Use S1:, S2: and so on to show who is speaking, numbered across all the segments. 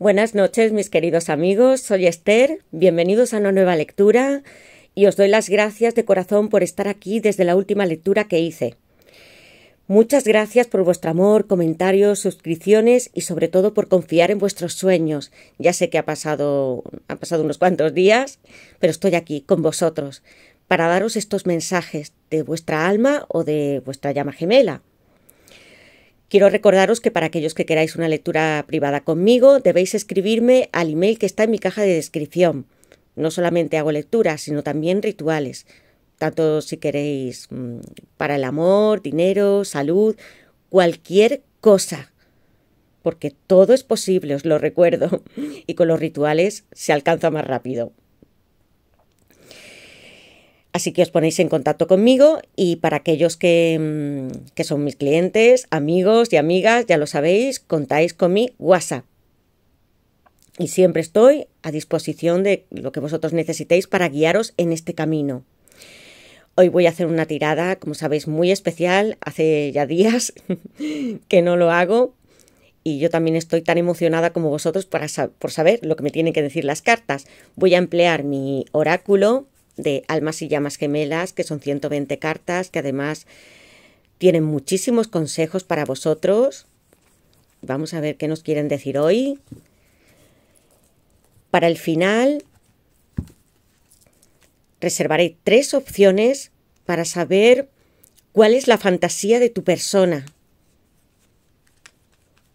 S1: Buenas noches, mis queridos amigos. Soy Esther. Bienvenidos a una nueva lectura y os doy las gracias de corazón por estar aquí desde la última lectura que hice. Muchas gracias por vuestro amor, comentarios, suscripciones y sobre todo por confiar en vuestros sueños. Ya sé que ha pasado, han pasado unos cuantos días, pero estoy aquí con vosotros para daros estos mensajes de vuestra alma o de vuestra llama gemela. Quiero recordaros que para aquellos que queráis una lectura privada conmigo, debéis escribirme al email que está en mi caja de descripción. No solamente hago lecturas, sino también rituales, tanto si queréis mm, para el amor, dinero, salud, cualquier cosa. Porque todo es posible, os lo recuerdo, y con los rituales se alcanza más rápido. Así que os ponéis en contacto conmigo y para aquellos que, mm, que son mis clientes, amigos y amigas, ya lo sabéis, contáis con mi WhatsApp. Y siempre estoy a disposición de lo que vosotros necesitéis para guiaros en este camino. Hoy voy a hacer una tirada, como sabéis, muy especial. Hace ya días que no lo hago. Y yo también estoy tan emocionada como vosotros para, por saber lo que me tienen que decir las cartas. Voy a emplear mi oráculo de Almas y Llamas Gemelas, que son 120 cartas, que además tienen muchísimos consejos para vosotros. Vamos a ver qué nos quieren decir hoy. Para el final, reservaré tres opciones para saber cuál es la fantasía de tu persona.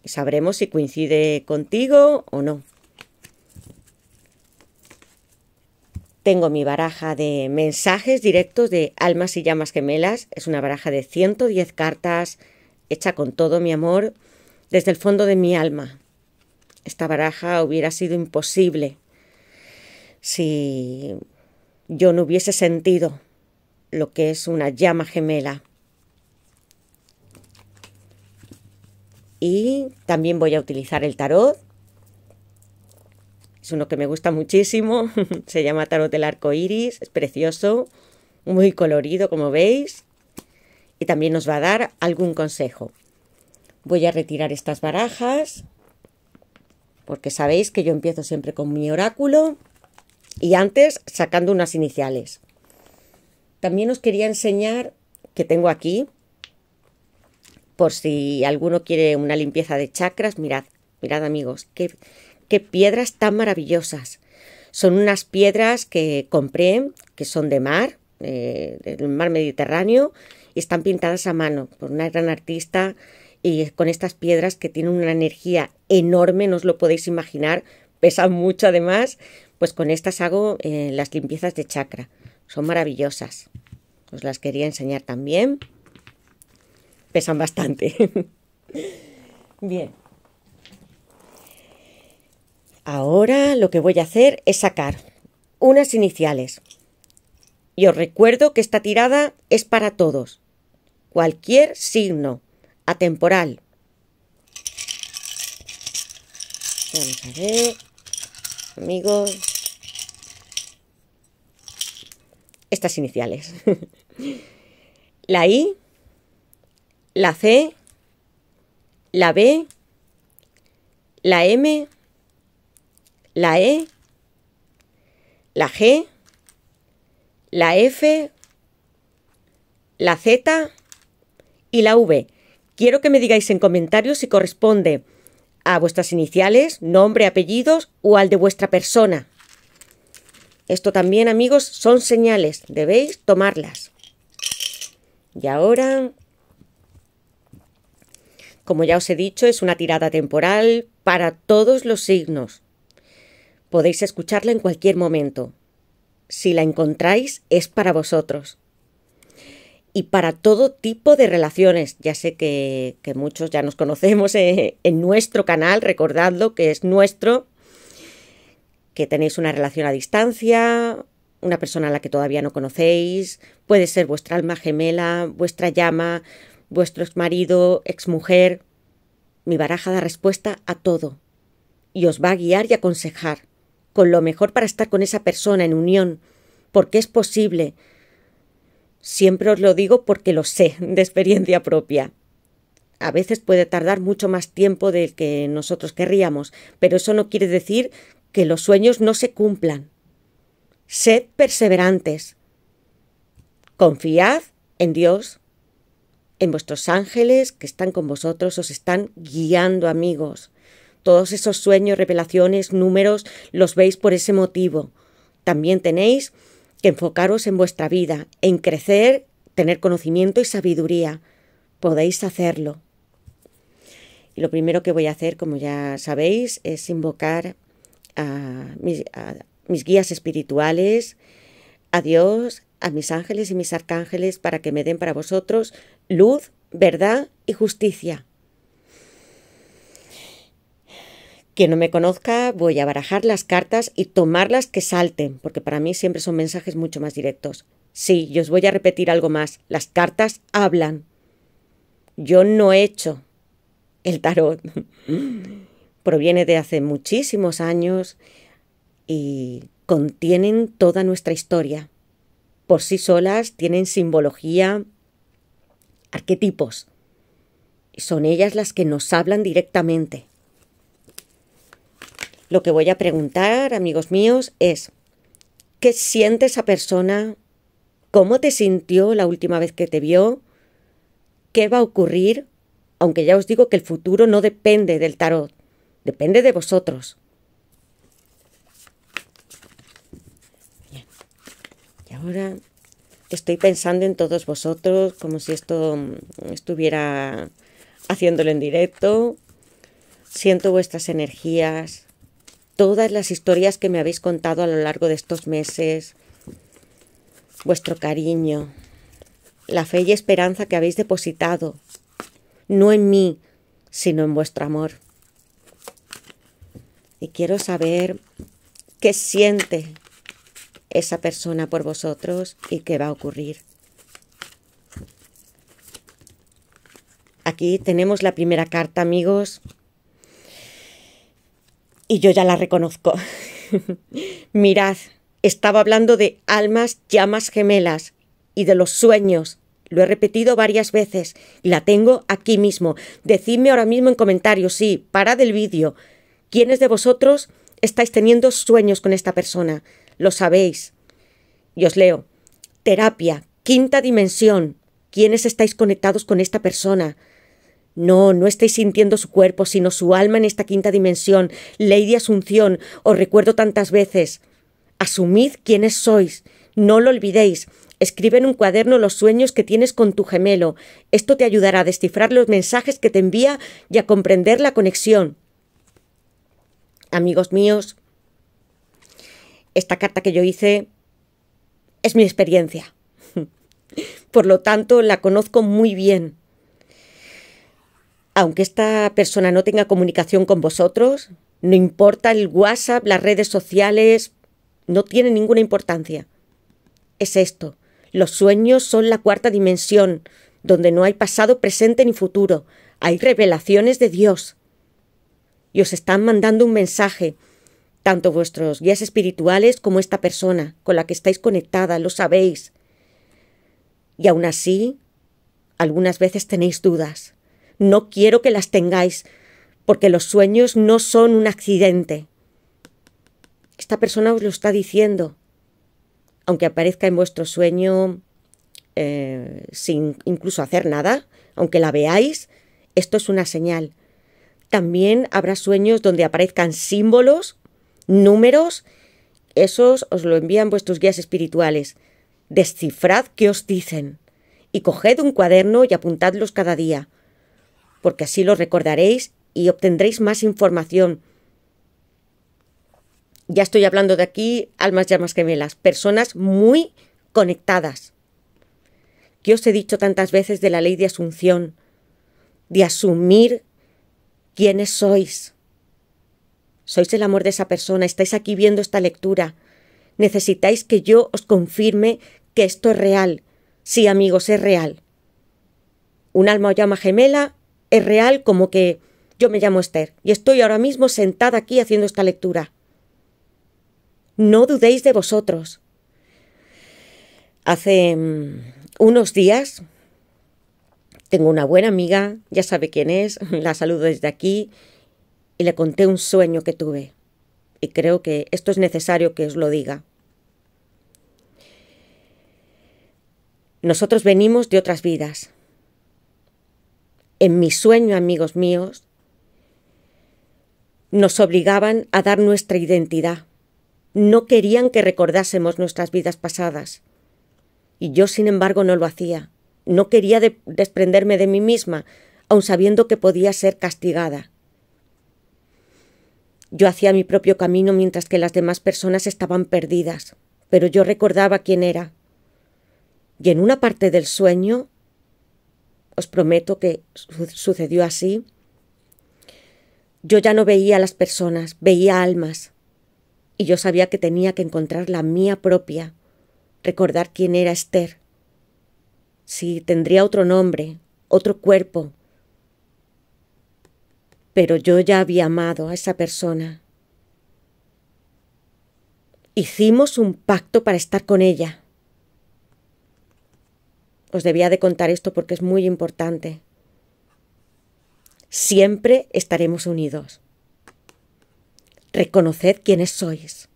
S1: Sabremos si coincide contigo o no. Tengo mi baraja de mensajes directos de Almas y Llamas Gemelas. Es una baraja de 110 cartas, hecha con todo mi amor, desde el fondo de mi alma. Esta baraja hubiera sido imposible si yo no hubiese sentido lo que es una llama gemela. Y también voy a utilizar el tarot es uno que me gusta muchísimo. Se llama Tarot del Arco Iris. Es precioso, muy colorido, como veis. Y también nos va a dar algún consejo. Voy a retirar estas barajas. Porque sabéis que yo empiezo siempre con mi oráculo. Y antes sacando unas iniciales. También os quería enseñar que tengo aquí. Por si alguno quiere una limpieza de chakras. Mirad, mirad amigos. Qué, qué piedras tan maravillosas. Son unas piedras que compré, que son de mar, eh, del mar Mediterráneo, y están pintadas a mano por una gran artista y con estas piedras que tienen una energía enorme, no os lo podéis imaginar, pesan mucho además, pues con estas hago eh, las limpiezas de chakra. Son maravillosas. Os las quería enseñar también. Pesan bastante. Bien. Ahora lo que voy a hacer es sacar unas iniciales. Y os recuerdo que esta tirada es para todos. Cualquier signo, atemporal. Vamos a ver, amigos. Estas iniciales. la I, la C, la B, la M, la E, la G, la F, la Z y la V. Quiero que me digáis en comentarios si corresponde a vuestras iniciales, nombre, apellidos o al de vuestra persona. Esto también, amigos, son señales. Debéis tomarlas. Y ahora, como ya os he dicho, es una tirada temporal para todos los signos. Podéis escucharla en cualquier momento. Si la encontráis, es para vosotros. Y para todo tipo de relaciones. Ya sé que, muchos ya nos conocemos eh, en, nuestro canal, recordadlo que es nuestro, que tenéis una relación a distancia, una persona a la que todavía no conocéis, puede ser vuestra alma gemela, vuestra llama, vuestro exmarido, exmujer. Mi baraja da respuesta a todo y os va a guiar y aconsejar con lo mejor para estar con esa persona en unión, porque es posible. Siempre os lo digo porque lo sé de experiencia propia. A veces puede tardar mucho más tiempo del que nosotros querríamos, pero eso no quiere decir que los sueños no se cumplan. Sed perseverantes. Confiad en Dios, en vuestros ángeles que están con vosotros, os están guiando amigos. Todos esos sueños, revelaciones, números, los veis por ese motivo. También tenéis que enfocaros en vuestra vida, en crecer, tener conocimiento y sabiduría. Podéis hacerlo. Y lo primero que voy a hacer, como ya sabéis, es invocar a mis, mis guías espirituales, a Dios, a mis ángeles y mis arcángeles para que me den para vosotros luz, verdad y justicia. Quien no me conozca, voy a barajar las cartas y tomarlas que salten, porque para mí siempre son mensajes mucho más directos. Sí, yo os voy a repetir algo más. Las cartas hablan. Yo no he hecho el tarot. Proviene de hace muchísimos años y contienen toda nuestra historia. Por sí solas tienen simbología, arquetipos. son ellas las que nos hablan directamente. Lo que voy a preguntar, amigos míos, es, ¿qué siente esa persona? ¿Cómo te sintió la última vez que te vio? ¿Qué va a ocurrir? Aunque ya os digo que el futuro no depende del tarot, depende de vosotros. Bien. Y ahora estoy pensando en todos vosotros, como si esto mm, estuviera haciéndolo en directo. Siento vuestras energías, todas las historias que me habéis contado a lo largo de estos meses, vuestro cariño, la fe y esperanza que habéis depositado, no en mí, sino en vuestro amor. Y quiero saber qué siente esa persona por vosotros y qué va a ocurrir. Aquí tenemos la primera carta, amigos, y yo ya la reconozco. Mirad, estaba hablando de almas llamas gemelas y de los sueños. Lo he repetido varias veces y la tengo aquí mismo. Decidme ahora mismo en comentarios, sí, parad el vídeo. ¿Quiénes de vosotros estáis teniendo sueños con esta persona? Lo sabéis. Y os leo. Terapia, quinta dimensión. ¿Quiénes estáis conectados con esta persona? No, no estáis sintiendo su cuerpo, sino su alma en esta quinta dimensión. Lady Asunción, os recuerdo tantas veces. Asumid quiénes sois. No lo olvidéis. Escribe en un cuaderno los sueños que tienes con tu gemelo. Esto te ayudará a descifrar los mensajes que te envía y a comprender la conexión. Amigos míos, esta carta que yo hice es mi experiencia. Por lo tanto, la conozco muy bien aunque esta persona no tenga comunicación con vosotros, no importa el WhatsApp, las redes sociales, no tiene ninguna importancia. Es esto. Los sueños son la cuarta dimensión, donde no hay pasado, presente ni futuro. Hay revelaciones de Dios. Y os están mandando un mensaje, tanto vuestros guías espirituales como esta persona con la que estáis conectada, lo sabéis. Y aún así, algunas veces tenéis dudas no quiero que las tengáis, porque los sueños no son un accidente. Esta persona os lo está diciendo. Aunque aparezca en vuestro sueño eh, sin incluso hacer nada, aunque la veáis, esto es una señal. También habrá sueños donde aparezcan símbolos, números, esos os lo envían vuestros guías espirituales. Descifrad qué os dicen y coged un cuaderno y apuntadlos cada día porque así lo recordaréis y obtendréis más información. Ya estoy hablando de aquí, almas llamas gemelas, personas muy conectadas. Que os he dicho tantas veces de la ley de asunción, de asumir quiénes sois. Sois el amor de esa persona, estáis aquí viendo esta lectura. Necesitáis que yo os confirme que esto es real. Sí, amigos, es real. Un alma o llama gemela es real como que yo me llamo Esther y estoy ahora mismo sentada aquí haciendo esta lectura. No dudéis de vosotros. Hace mm, unos días tengo una buena amiga, ya sabe quién es, la saludo desde aquí y le conté un sueño que tuve. Y creo que esto es necesario que os lo diga. Nosotros venimos de otras vidas en mi sueño, amigos míos, nos obligaban a dar nuestra identidad. No querían que recordásemos nuestras vidas pasadas. Y yo, sin embargo, no lo hacía. No quería desprenderme de mí misma, aun sabiendo que podía ser castigada. Yo hacía mi propio camino mientras que las demás personas estaban perdidas, pero yo recordaba quién era. Y en una parte del sueño os prometo que sucedió así. Yo ya no veía a las personas, veía almas. Y yo sabía que tenía que encontrar la mía propia, recordar quién era Esther. si tendría otro nombre, otro cuerpo. Pero yo ya había amado a esa persona. Hicimos un pacto para estar con ella. Os debía de contar esto porque es muy importante. Siempre estaremos unidos. Reconoced quiénes sois.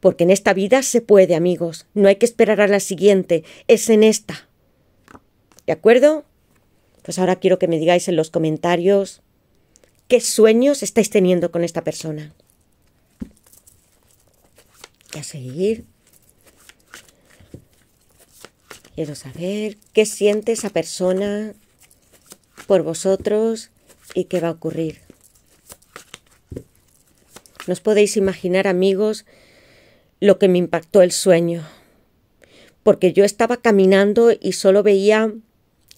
S1: Porque en esta vida se puede, amigos. No hay que esperar a la siguiente. Es en esta. ¿De acuerdo? Pues ahora quiero que me digáis en los comentarios qué sueños estáis teniendo con esta persona. Y a seguir. Quiero saber qué siente esa persona por vosotros y qué va a ocurrir. No os podéis imaginar, amigos, lo que me impactó el sueño, porque yo estaba caminando y solo veía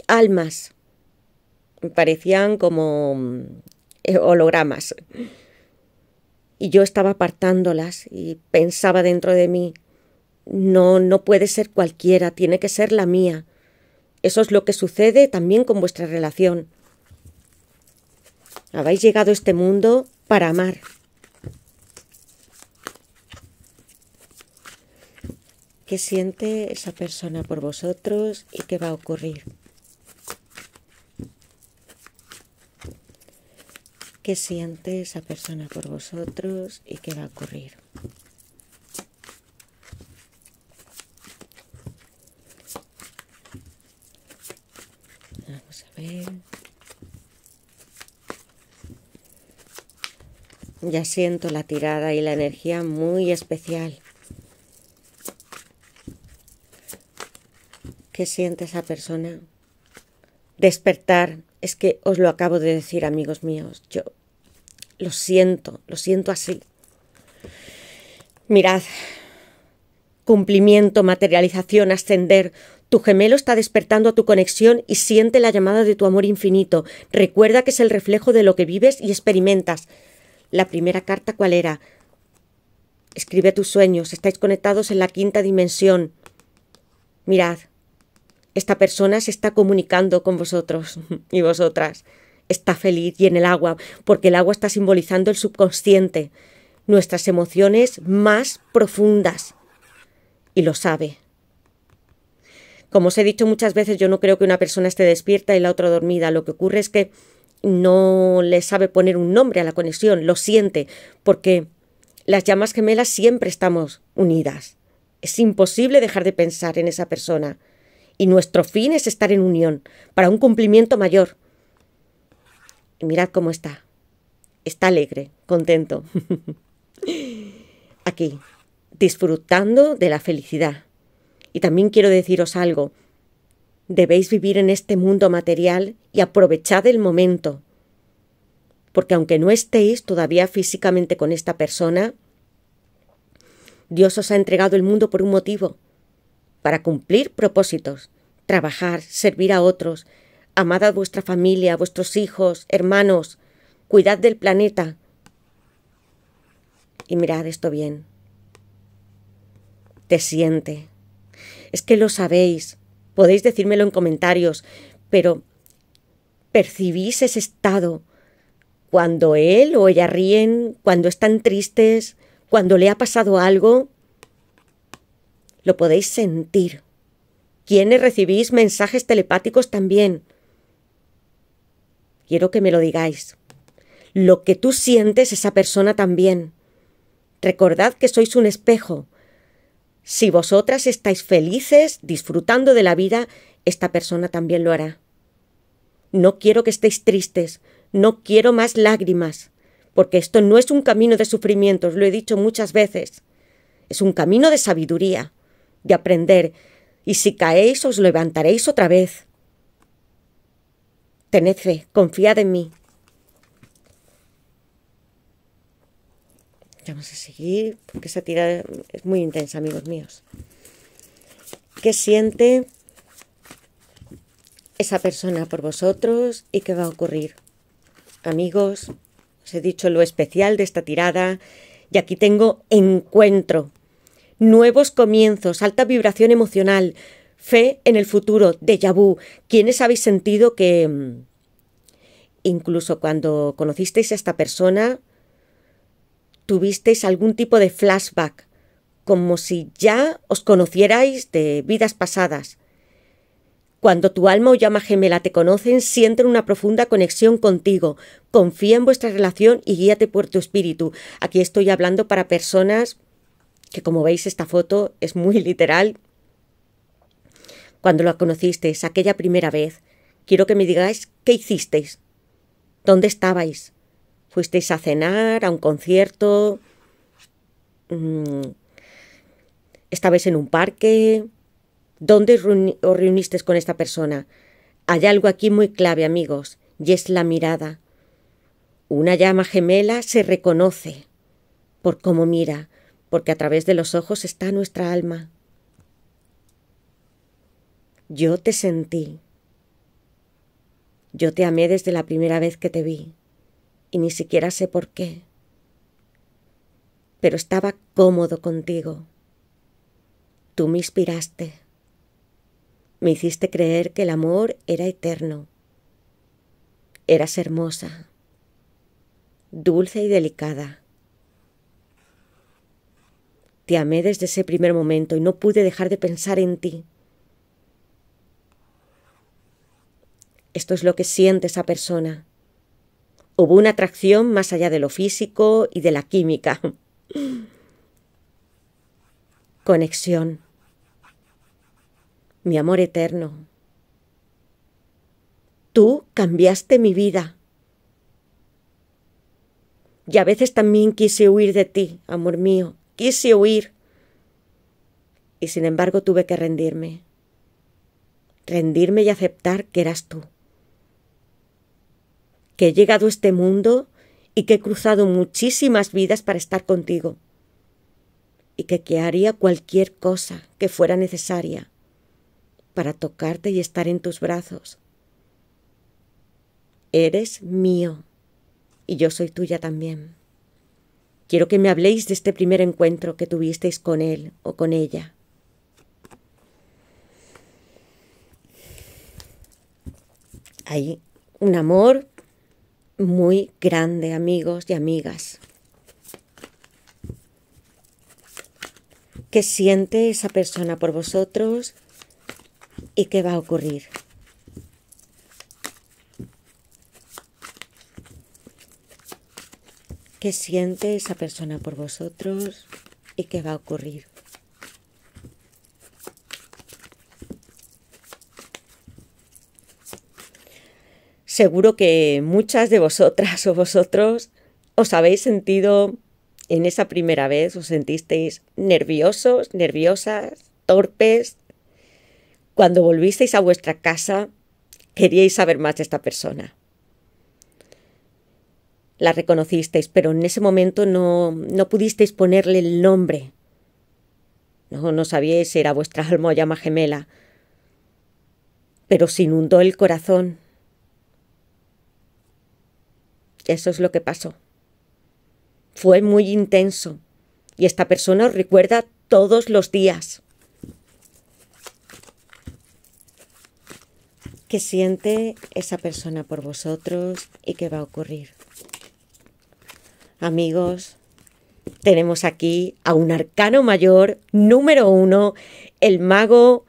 S1: almas. Parecían como eh, hologramas. Y yo estaba apartándolas y pensaba dentro de mí, no, no puede ser cualquiera, tiene que ser la mía. Eso es lo que sucede también con vuestra relación. Habéis llegado a este mundo para amar. ¿Qué siente esa persona por vosotros y qué va a ocurrir? ¿Qué siente esa persona por vosotros y qué va a ocurrir? Ya siento la tirada y la energía muy especial. ¿Qué siente esa persona? Despertar. Es que os lo acabo de decir, amigos míos. Yo lo siento, lo siento así. Mirad, cumplimiento, materialización, ascender, tu gemelo está despertando a tu conexión y siente la llamada de tu amor infinito. Recuerda que es el reflejo de lo que vives y experimentas. La primera carta, ¿cuál era? Escribe tus sueños. Estáis conectados en la quinta dimensión. Mirad, esta persona se está comunicando con vosotros y vosotras. Está feliz y en el agua, porque el agua está simbolizando el subconsciente, nuestras emociones más profundas. Y lo sabe. Como os he dicho muchas veces, yo no creo que una persona esté despierta y la otra dormida. Lo que ocurre es que no le sabe poner un nombre a la conexión, lo siente, porque las llamas gemelas siempre estamos unidas. Es imposible dejar de pensar en esa persona. Y nuestro fin es estar en unión, para un cumplimiento mayor. Y mirad cómo está. Está alegre, contento. Aquí, disfrutando de la felicidad. Y también quiero deciros algo. Debéis vivir en este mundo material y aprovechad el momento. Porque aunque no estéis todavía físicamente con esta persona, Dios os ha entregado el mundo por un motivo, para cumplir propósitos, trabajar, servir a otros, amad a vuestra familia, a vuestros hijos, hermanos, cuidad del planeta. Y mirad esto bien. Te siente, es que lo sabéis, podéis decírmelo en comentarios, pero percibís ese estado cuando él o ella ríen, cuando están tristes, cuando le ha pasado algo. Lo podéis sentir. Quienes recibís mensajes telepáticos también. Quiero que me lo digáis. Lo que tú sientes, esa persona también. Recordad que sois un espejo si vosotras estáis felices disfrutando de la vida, esta persona también lo hará. No quiero que estéis tristes, no quiero más lágrimas, porque esto no es un camino de sufrimientos, lo he dicho muchas veces. Es un camino de sabiduría, de aprender, y si caéis os levantaréis otra vez. Tened fe, confiad en mí, Vamos a seguir, porque esa tirada es muy intensa, amigos míos. ¿Qué siente esa persona por vosotros y qué va a ocurrir? Amigos, os he dicho lo especial de esta tirada y aquí tengo encuentro, nuevos comienzos, alta vibración emocional, fe en el futuro, déjà vu. ¿Quiénes habéis sentido que mm, incluso cuando conocisteis a esta persona, tuvisteis algún tipo de flashback, como si ya os conocierais de vidas pasadas. Cuando tu alma o llama gemela te conocen, sienten una profunda conexión contigo. Confía en vuestra relación y guíate por tu espíritu. Aquí estoy hablando para personas que, como veis, esta foto es muy literal. Cuando la conocisteis aquella primera vez, quiero que me digáis qué hicisteis, dónde estabais, fuisteis a cenar, a un concierto, mm, estabais en un parque, ¿dónde os reunisteis con esta persona? Hay algo aquí muy clave, amigos, y es la mirada. Una llama gemela se reconoce por cómo mira, porque a través de los ojos está nuestra alma. Yo te sentí. Yo te amé desde la primera vez que te vi y ni siquiera sé por qué. Pero estaba cómodo contigo. Tú me inspiraste. Me hiciste creer que el amor era eterno. Eras hermosa, dulce y delicada. Te amé desde ese primer momento y no pude dejar de pensar en ti. Esto es lo que siente esa persona Hubo una atracción más allá de lo físico y de la química. Conexión. Mi amor eterno. Tú cambiaste mi vida. Y a veces también quise huir de ti, amor mío. Quise huir. Y sin embargo tuve que rendirme. Rendirme y aceptar que eras tú que he llegado a este mundo y que he cruzado muchísimas vidas para estar contigo, y que, haría cualquier cosa que fuera necesaria para tocarte y estar en tus brazos. Eres mío y yo soy tuya también. Quiero que me habléis de este primer encuentro que tuvisteis con él o con ella. Hay un amor muy grande, amigos y amigas. ¿Qué siente esa persona por vosotros y qué va a ocurrir? ¿Qué siente esa persona por vosotros y qué va a ocurrir? Seguro que muchas de vosotras o vosotros os habéis sentido en esa primera vez, os sentisteis nerviosos, nerviosas, torpes. Cuando volvisteis a vuestra casa, queríais saber más de esta persona. La reconocisteis, pero en ese momento no, no pudisteis ponerle el nombre. No, sabíais si era vuestra alma o llama gemela. Pero se inundó el corazón eso es lo que pasó. Fue muy intenso y esta persona os recuerda todos los días. ¿Qué siente esa persona por vosotros y qué va a ocurrir? Amigos, tenemos aquí a un arcano mayor número uno, el mago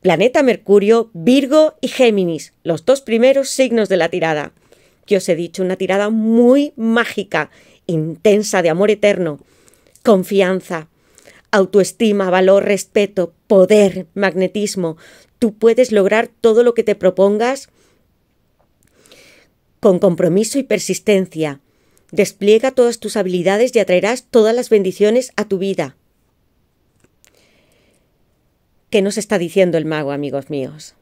S1: planeta Mercurio, Virgo y Géminis, los dos primeros signos de la tirada que os he dicho, una tirada muy mágica, intensa de amor eterno, confianza, autoestima, valor, respeto, poder, magnetismo. Tú puedes lograr todo lo que te propongas con compromiso y persistencia. Despliega todas tus habilidades y atraerás todas las bendiciones a tu vida. ¿Qué nos está diciendo el mago, amigos míos?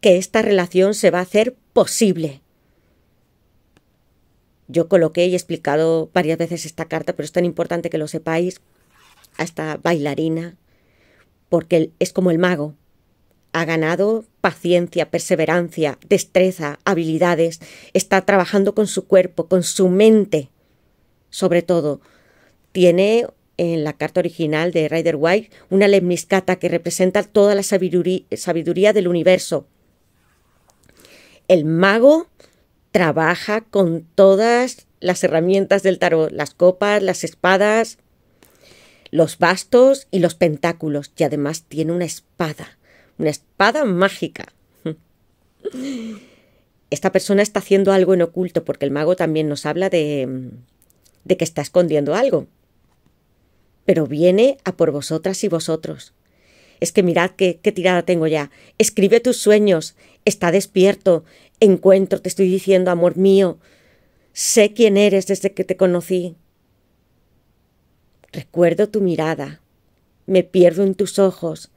S1: Que esta relación se va a hacer posible. Yo coloqué y he explicado varias veces esta carta, pero es tan importante que lo sepáis, a esta bailarina, porque es como el mago. Ha ganado paciencia, perseverancia, destreza, habilidades. Está trabajando con su cuerpo, con su mente. Sobre todo, tiene en la carta original de Rider White una lemniscata que representa toda la sabiduría, sabiduría del universo. El mago trabaja con todas las herramientas del tarot, las copas, las espadas, los bastos y los pentáculos. Y además tiene una espada, una espada mágica. Esta persona está haciendo algo en oculto porque el mago también nos habla de, que está escondiendo algo. Pero viene a por vosotras y vosotros. Es que mirad qué tirada tengo ya. Escribe tus sueños. Está despierto encuentro, te estoy diciendo, amor mío, sé quién eres desde que te conocí. Recuerdo tu mirada, me pierdo en tus ojos.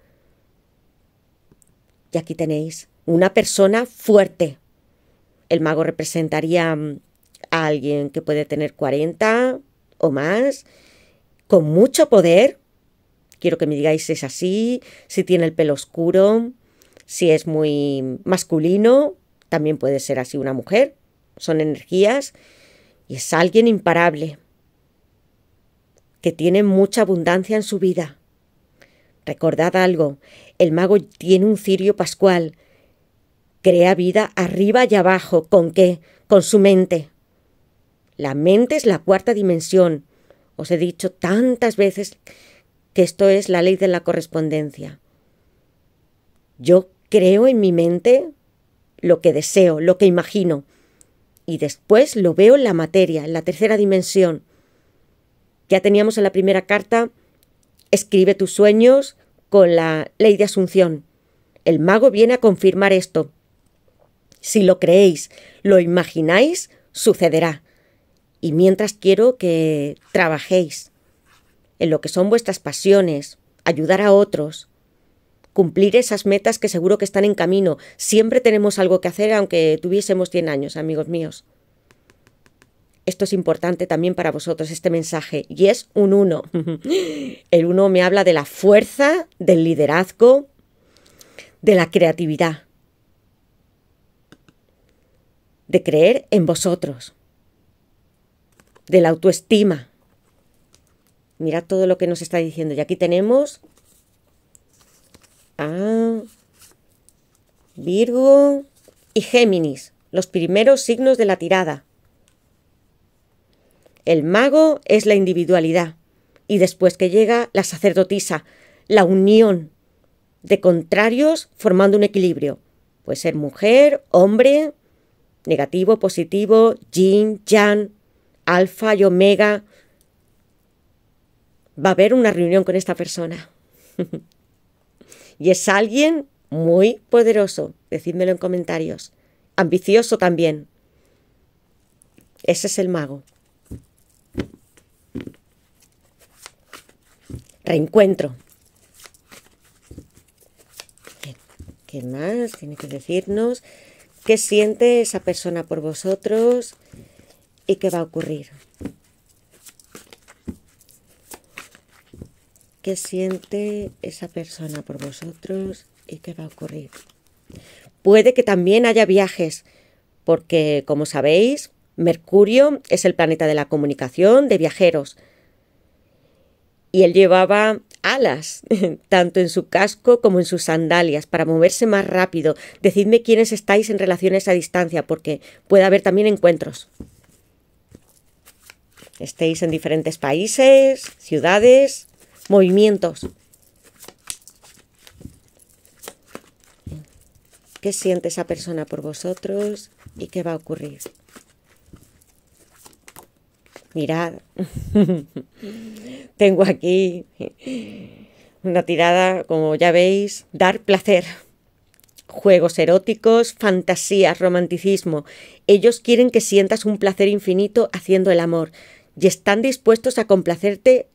S1: Y aquí tenéis, una persona fuerte. El mago representaría mm, a alguien que puede tener 40 o más, con mucho poder. Quiero que me digáis si es así, si tiene el pelo oscuro, si es muy masculino, también puede ser así una mujer, son energías y es alguien imparable, que tiene mucha abundancia en su vida. Recordad algo, el mago tiene un cirio pascual, crea vida arriba y abajo, ¿con qué? Con su mente. La mente es la cuarta dimensión. Os he dicho tantas veces que esto es la ley de la correspondencia. Yo creo en mi mente lo que deseo, lo que imagino. Y después lo veo en la materia, en la tercera dimensión. Ya teníamos en la primera carta, escribe tus sueños con la ley de Asunción. El mago viene a confirmar esto. Si lo creéis, lo imagináis, sucederá. Y mientras quiero que trabajéis en lo que son vuestras pasiones, ayudar a otros, cumplir esas metas que seguro que están en camino. Siempre tenemos algo que hacer aunque tuviésemos 100 años, amigos míos. Esto es importante también para vosotros, este mensaje, y es un uno. El uno me habla de la fuerza, del liderazgo, de la creatividad, de creer en vosotros, de la autoestima. Mirad todo lo que nos está diciendo. Y aquí tenemos Virgo y Géminis, los primeros signos de la tirada. El mago es la individualidad y después que llega la sacerdotisa, la unión de contrarios formando un equilibrio. Puede ser mujer, hombre, negativo, positivo, yin, yang, alfa y omega. Va a haber una reunión con esta persona. Y es alguien muy poderoso, decídmelo en comentarios. Ambicioso también. Ese es el mago. Reencuentro. ¿Qué más? Tiene que decirnos qué siente esa persona por vosotros y qué va a ocurrir. qué siente esa persona por vosotros y qué va a ocurrir. Puede que también haya viajes, porque como sabéis, Mercurio es el planeta de la comunicación, de viajeros. Y él llevaba alas, tanto en su casco como en sus sandalias, para moverse más rápido. Decidme quiénes estáis en relaciones a distancia, porque puede haber también encuentros. Estéis en diferentes países, ciudades, movimientos. ¿Qué siente esa persona por vosotros y qué va a ocurrir? Mirad, tengo aquí una tirada, como ya veis, dar placer. Juegos eróticos, fantasías, romanticismo. Ellos quieren que sientas un placer infinito haciendo el amor y están dispuestos a complacerte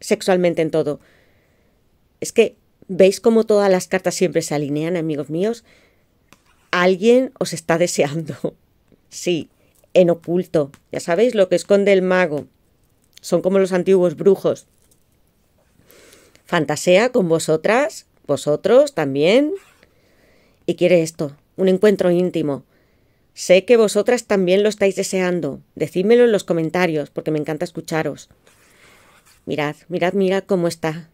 S1: sexualmente en todo. Es que, ¿veis cómo todas las cartas siempre se alinean, amigos míos? Alguien os está deseando. Sí, en oculto. Ya sabéis lo que esconde el mago. Son como los antiguos brujos. Fantasea con vosotras, vosotros también. Y quiere esto, un encuentro íntimo. Sé que vosotras también lo estáis deseando. Decídmelo en los comentarios, porque me encanta escucharos. Mirad, mirad, mirad cómo está.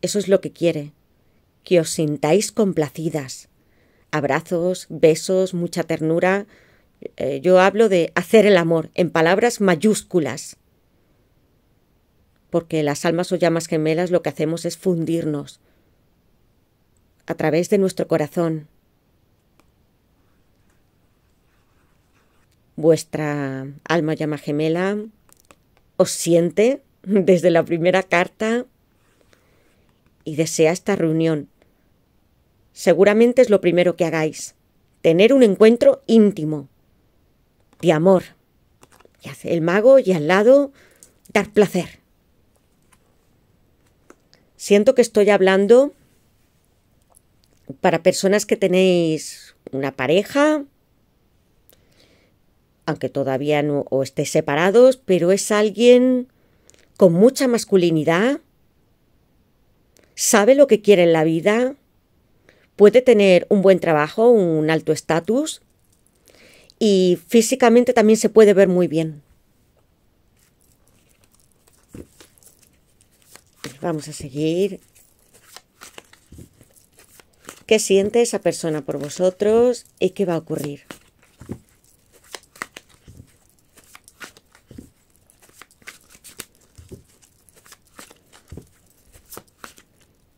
S1: Eso es lo que quiere. Que os sintáis complacidas. Abrazos, besos, mucha ternura. Eh, yo hablo de hacer el amor en palabras mayúsculas. Porque las almas o llamas gemelas lo que hacemos es fundirnos a través de nuestro corazón. Vuestra alma llama gemela os siente desde la primera carta y desea esta reunión. Seguramente es lo primero que hagáis, tener un encuentro íntimo, de amor. Y hace el mago y al lado dar placer. Siento que estoy hablando para personas que tenéis una pareja, aunque todavía no estéis separados, pero es alguien con mucha masculinidad, sabe lo que quiere en la vida, puede tener un buen trabajo, un alto estatus y físicamente también se puede ver muy bien. Vamos a seguir. ¿Qué siente esa persona por vosotros y qué va a ocurrir?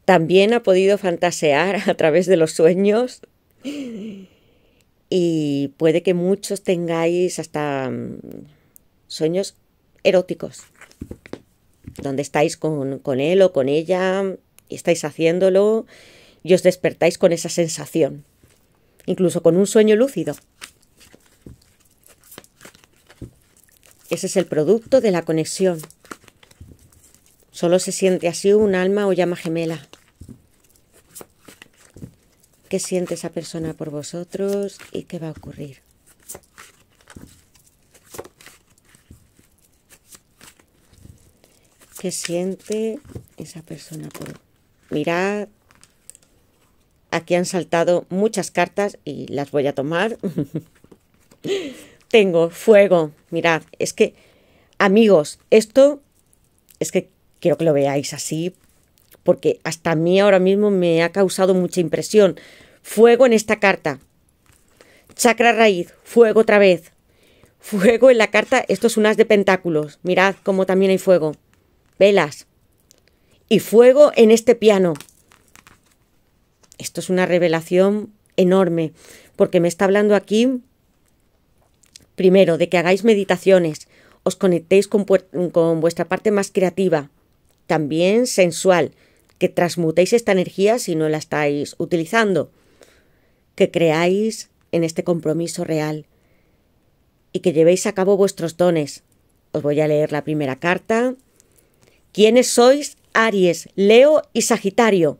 S1: También ha podido fantasear a través de los sueños y puede que muchos tengáis hasta mm, sueños eróticos, donde estáis con, con él o con ella y estáis haciéndolo y os despertáis con esa sensación, incluso con un sueño lúcido. Ese es el producto de la conexión. Solo se siente así un alma o llama gemela qué siente esa persona por vosotros y qué va a ocurrir. ¿Qué siente esa persona por... Mirad, aquí han saltado muchas cartas y las voy a tomar. Tengo fuego, mirad, es que, amigos, esto es que quiero que lo veáis así porque hasta a mí ahora mismo me ha causado mucha impresión. Fuego en esta carta. Chakra raíz, fuego otra vez. Fuego en la carta, esto es un as de pentáculos. Mirad cómo también hay fuego. Velas. Y fuego en este piano. Esto es una revelación enorme, porque me está hablando aquí, primero, de que hagáis meditaciones, os conectéis con vuestra parte más creativa, también sensual, que transmutéis esta energía si no la estáis utilizando, que creáis en este compromiso real y que llevéis a cabo vuestros dones. Os voy a leer la primera carta. ¿Quiénes sois? Aries, Leo y Sagitario.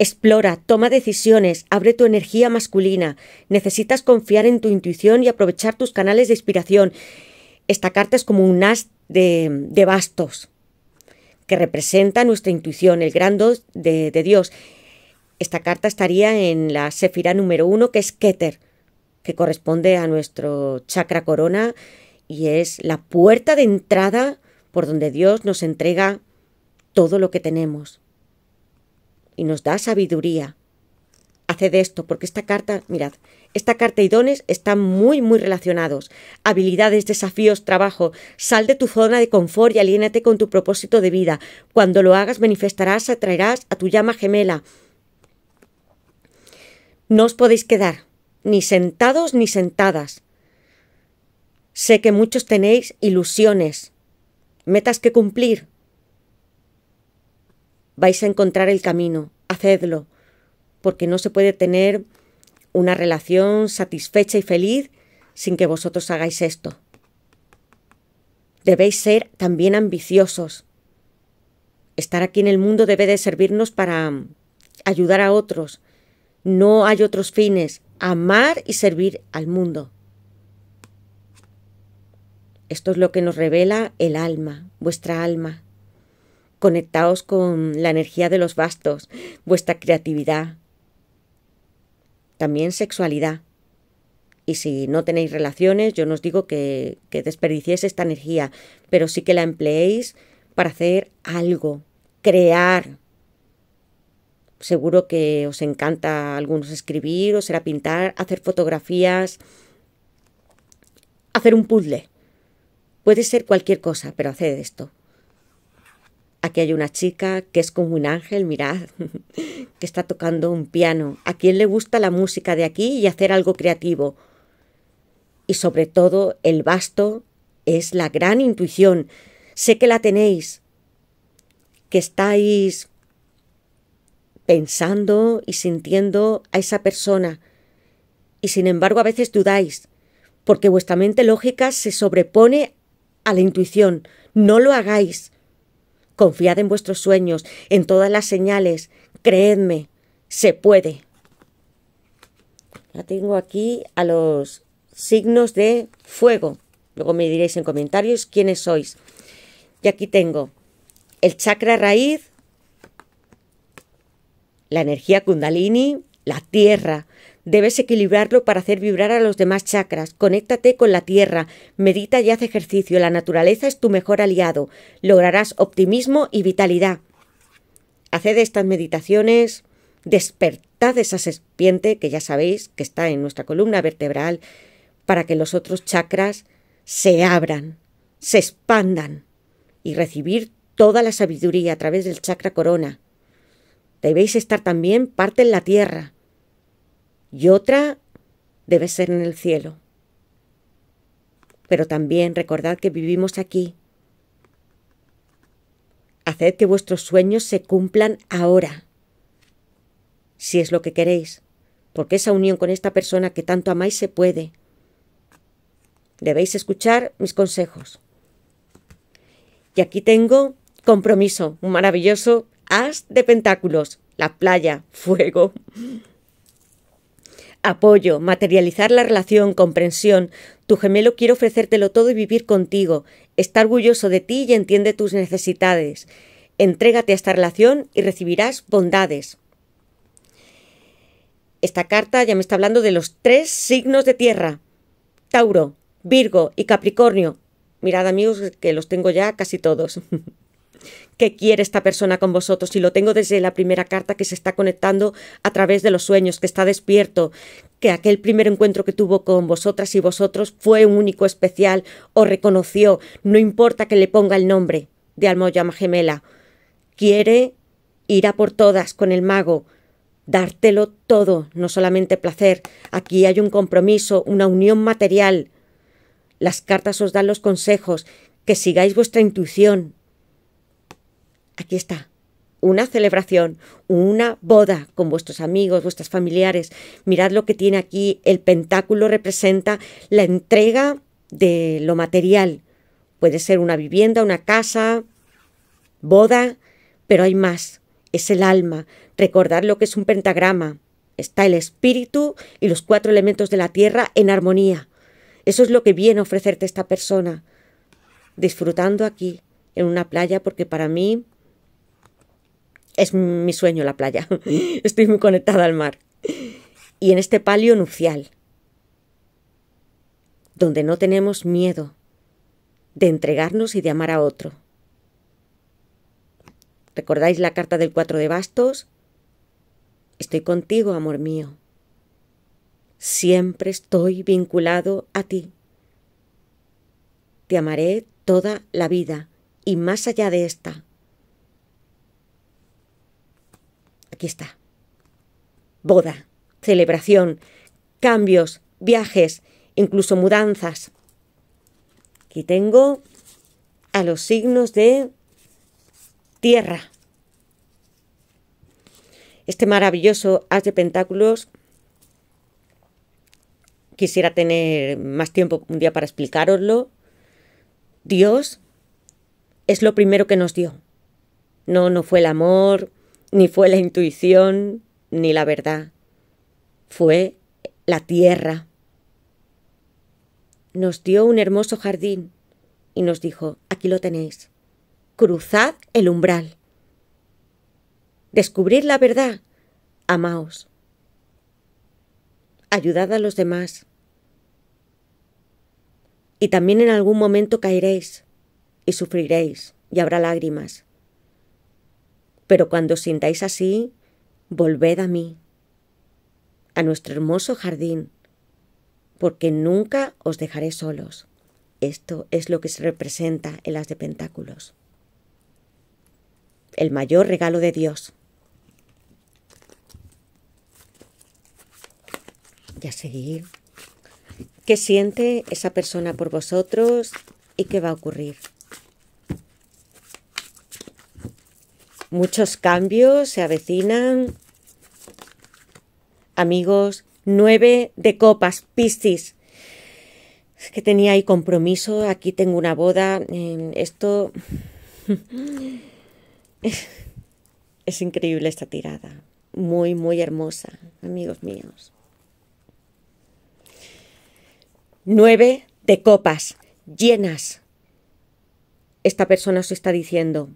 S1: Explora, toma decisiones, abre tu energía masculina. Necesitas confiar en tu intuición y aprovechar tus canales de inspiración. Esta carta es como un as de, de bastos que representa nuestra intuición, el gran dos de, Dios. Esta carta estaría en la sefira número uno, que es Keter, que corresponde a nuestro chakra corona y es la puerta de entrada por donde Dios nos entrega todo lo que tenemos y nos da sabiduría. Haced esto, porque esta carta, mirad, esta carta y dones están muy, muy relacionados. Habilidades, desafíos, trabajo. Sal de tu zona de confort y aliénate con tu propósito de vida. Cuando lo hagas, manifestarás, atraerás a tu llama gemela. No os podéis quedar ni sentados ni sentadas. Sé que muchos tenéis ilusiones, metas que cumplir. Vais a encontrar el camino, hacedlo, porque no se puede tener una relación satisfecha y feliz sin que vosotros hagáis esto. Debéis ser también ambiciosos. Estar aquí en el mundo debe de servirnos para ayudar a otros. No hay otros fines. Amar y servir al mundo. Esto es lo que nos revela el alma, vuestra alma. Conectaos con la energía de los bastos vuestra creatividad, también sexualidad. Y si no tenéis relaciones, yo no os digo que, desperdiciéis esta energía, pero sí que la empleéis para hacer algo, crear. Seguro que os encanta a algunos escribir, o será pintar, hacer fotografías, hacer un puzzle. Puede ser cualquier cosa, pero haced esto. Aquí hay una chica que es como un ángel, mirad, que está tocando un piano. ¿A quién le gusta la música de aquí y hacer algo creativo? Y sobre todo, el vasto es la gran intuición. Sé que la tenéis, que estáis pensando y sintiendo a esa persona. Y sin embargo, a veces dudáis, porque vuestra mente lógica se sobrepone a la intuición. No lo hagáis Confiad en vuestros sueños, en todas las señales. Creedme, se puede. la tengo aquí a los signos de fuego. Luego me diréis en comentarios quiénes sois. Y aquí tengo el chakra raíz, la energía kundalini, la tierra, Debes equilibrarlo para hacer vibrar a los demás chakras. Conéctate con la tierra, medita y haz ejercicio. La naturaleza es tu mejor aliado. Lograrás optimismo y vitalidad. Haced estas meditaciones, despertad esa serpiente que ya sabéis que está en nuestra columna vertebral para que los otros chakras se abran, se expandan y recibir toda la sabiduría a través del chakra corona. Debéis estar también parte en la tierra y otra debe ser en el cielo. Pero también recordad que vivimos aquí. Haced que vuestros sueños se cumplan ahora, si es lo que queréis, porque esa unión con esta persona que tanto amáis se puede. Debéis escuchar mis consejos. Y aquí tengo compromiso, un maravilloso as de pentáculos, la playa, fuego apoyo, materializar la relación, comprensión. Tu gemelo quiere ofrecértelo todo y vivir contigo. Está orgulloso de ti y entiende tus necesidades. Entrégate a esta relación y recibirás bondades. Esta carta ya me está hablando de los tres signos de tierra. Tauro, Virgo y Capricornio. Mirad amigos que los tengo ya casi todos. qué quiere esta persona con vosotros y lo tengo desde la primera carta que se está conectando a través de los sueños, que está despierto, que aquel primer encuentro que tuvo con vosotras y vosotros fue un único especial, o reconoció, no importa que le ponga el nombre de alma gemela, quiere ir a por todas con el mago, dártelo todo, no solamente placer, aquí hay un compromiso, una unión material. Las cartas os dan los consejos, que sigáis vuestra intuición, aquí está, una celebración, una boda con vuestros amigos, vuestros familiares. Mirad lo que tiene aquí, el pentáculo representa la entrega de lo material. Puede ser una vivienda, una casa, boda, pero hay más, es el alma. Recordad lo que es un pentagrama. Está el espíritu y los cuatro elementos de la tierra en armonía. Eso es lo que viene a ofrecerte esta persona, disfrutando aquí, en una playa, porque para mí es mi sueño la playa. Estoy muy conectada al mar. Y en este palio nupcial, donde no tenemos miedo de entregarnos y de amar a otro. ¿Recordáis la carta del cuatro de bastos? Estoy contigo, amor mío. Siempre estoy vinculado a ti. Te amaré toda la vida y más allá de esta. Aquí está. Boda, celebración, cambios, viajes, incluso mudanzas. Aquí tengo a los signos de tierra. Este maravilloso haz de pentáculos quisiera tener más tiempo un día para explicaroslo. Dios es lo primero que nos dio. No, no fue el amor, ni fue la intuición, ni la verdad. Fue la tierra. Nos dio un hermoso jardín y nos dijo, aquí lo tenéis. Cruzad el umbral. Descubrid la verdad. Amaos. Ayudad a los demás. Y también en algún momento caeréis y sufriréis y habrá lágrimas. Pero cuando os sintáis así, volved a mí, a nuestro hermoso jardín, porque nunca os dejaré solos. Esto es lo que se representa en las de Pentáculos. El mayor regalo de Dios. Y a seguir. ¿Qué siente esa persona por vosotros y qué va a ocurrir? Muchos cambios se avecinan. Amigos, nueve de copas, Piscis. Es que tenía ahí compromiso, aquí tengo una boda, esto... es increíble esta tirada, muy, muy hermosa, amigos míos. Nueve de copas llenas. Esta persona os está diciendo,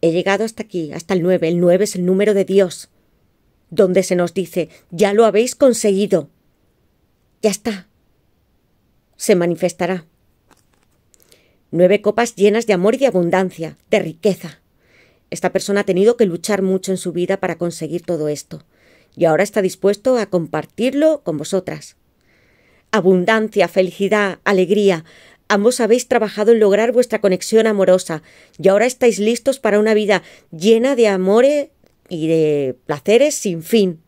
S1: He llegado hasta aquí, hasta el nueve. El nueve es el número de Dios, donde se nos dice, ya lo habéis conseguido. Ya está. Se manifestará. Nueve copas llenas de amor y de abundancia, de riqueza. Esta persona ha tenido que luchar mucho en su vida para conseguir todo esto, y ahora está dispuesto a compartirlo con vosotras. Abundancia, felicidad, alegría, Ambos habéis trabajado en lograr vuestra conexión amorosa y ahora estáis listos para una vida llena de amores y de placeres sin fin.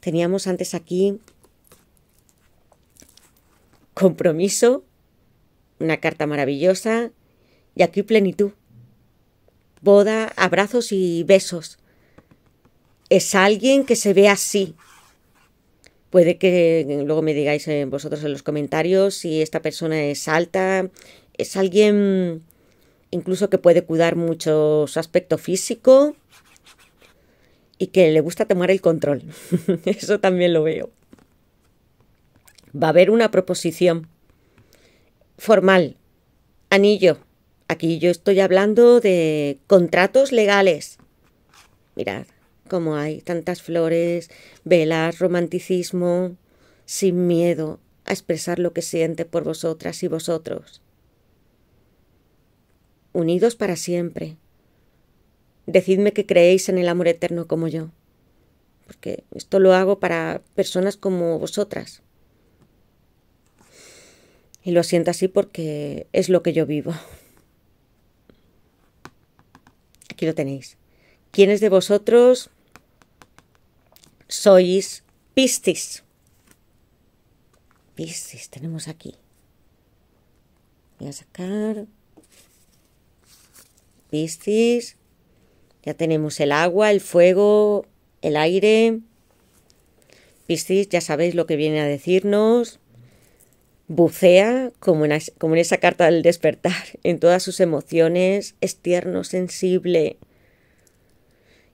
S1: Teníamos antes aquí compromiso, una carta maravillosa y aquí plenitud. Boda, abrazos y besos. Es alguien que se ve así, Puede que eh, luego me digáis eh, vosotros en los comentarios si esta persona es alta, es alguien incluso que puede cuidar mucho su aspecto físico y que le gusta tomar el control. Eso también lo veo. Va a haber una proposición formal. Anillo. Aquí yo estoy hablando de contratos legales. Mirad, como hay tantas flores, velas, romanticismo, sin miedo a expresar lo que siente por vosotras y vosotros. Unidos para siempre. Decidme que creéis en el amor eterno como yo, porque esto lo hago para personas como vosotras. Y lo siento así porque es lo que yo vivo. Aquí lo tenéis. ¿Quiénes de vosotros sois Piscis. Piscis tenemos aquí. Voy a sacar Piscis. Ya tenemos el agua, el fuego, el aire. Piscis, ya sabéis lo que viene a decirnos. Bucea, como en, como en esa carta del despertar, en todas sus emociones, es tierno, sensible,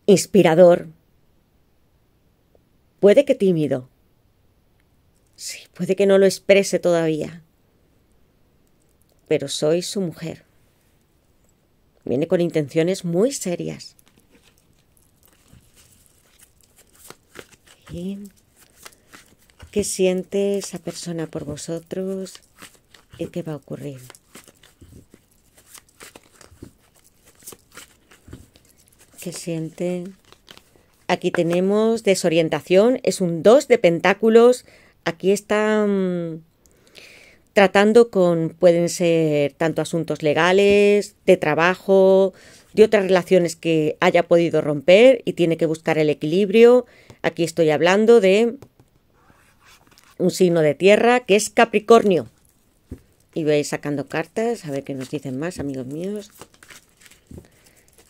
S1: inspirador, Puede que tímido. Sí, puede que no lo exprese todavía. Pero soy su mujer. Viene con intenciones muy serias. ¿Qué siente esa persona por vosotros y qué va a ocurrir? ¿Qué siente? Aquí tenemos desorientación, es un 2 de pentáculos. Aquí están tratando con, pueden ser tanto asuntos legales, de trabajo, de otras relaciones que haya podido romper y tiene que buscar el equilibrio. Aquí estoy hablando de un signo de tierra que es Capricornio. Y voy sacando cartas, a ver qué nos dicen más, amigos míos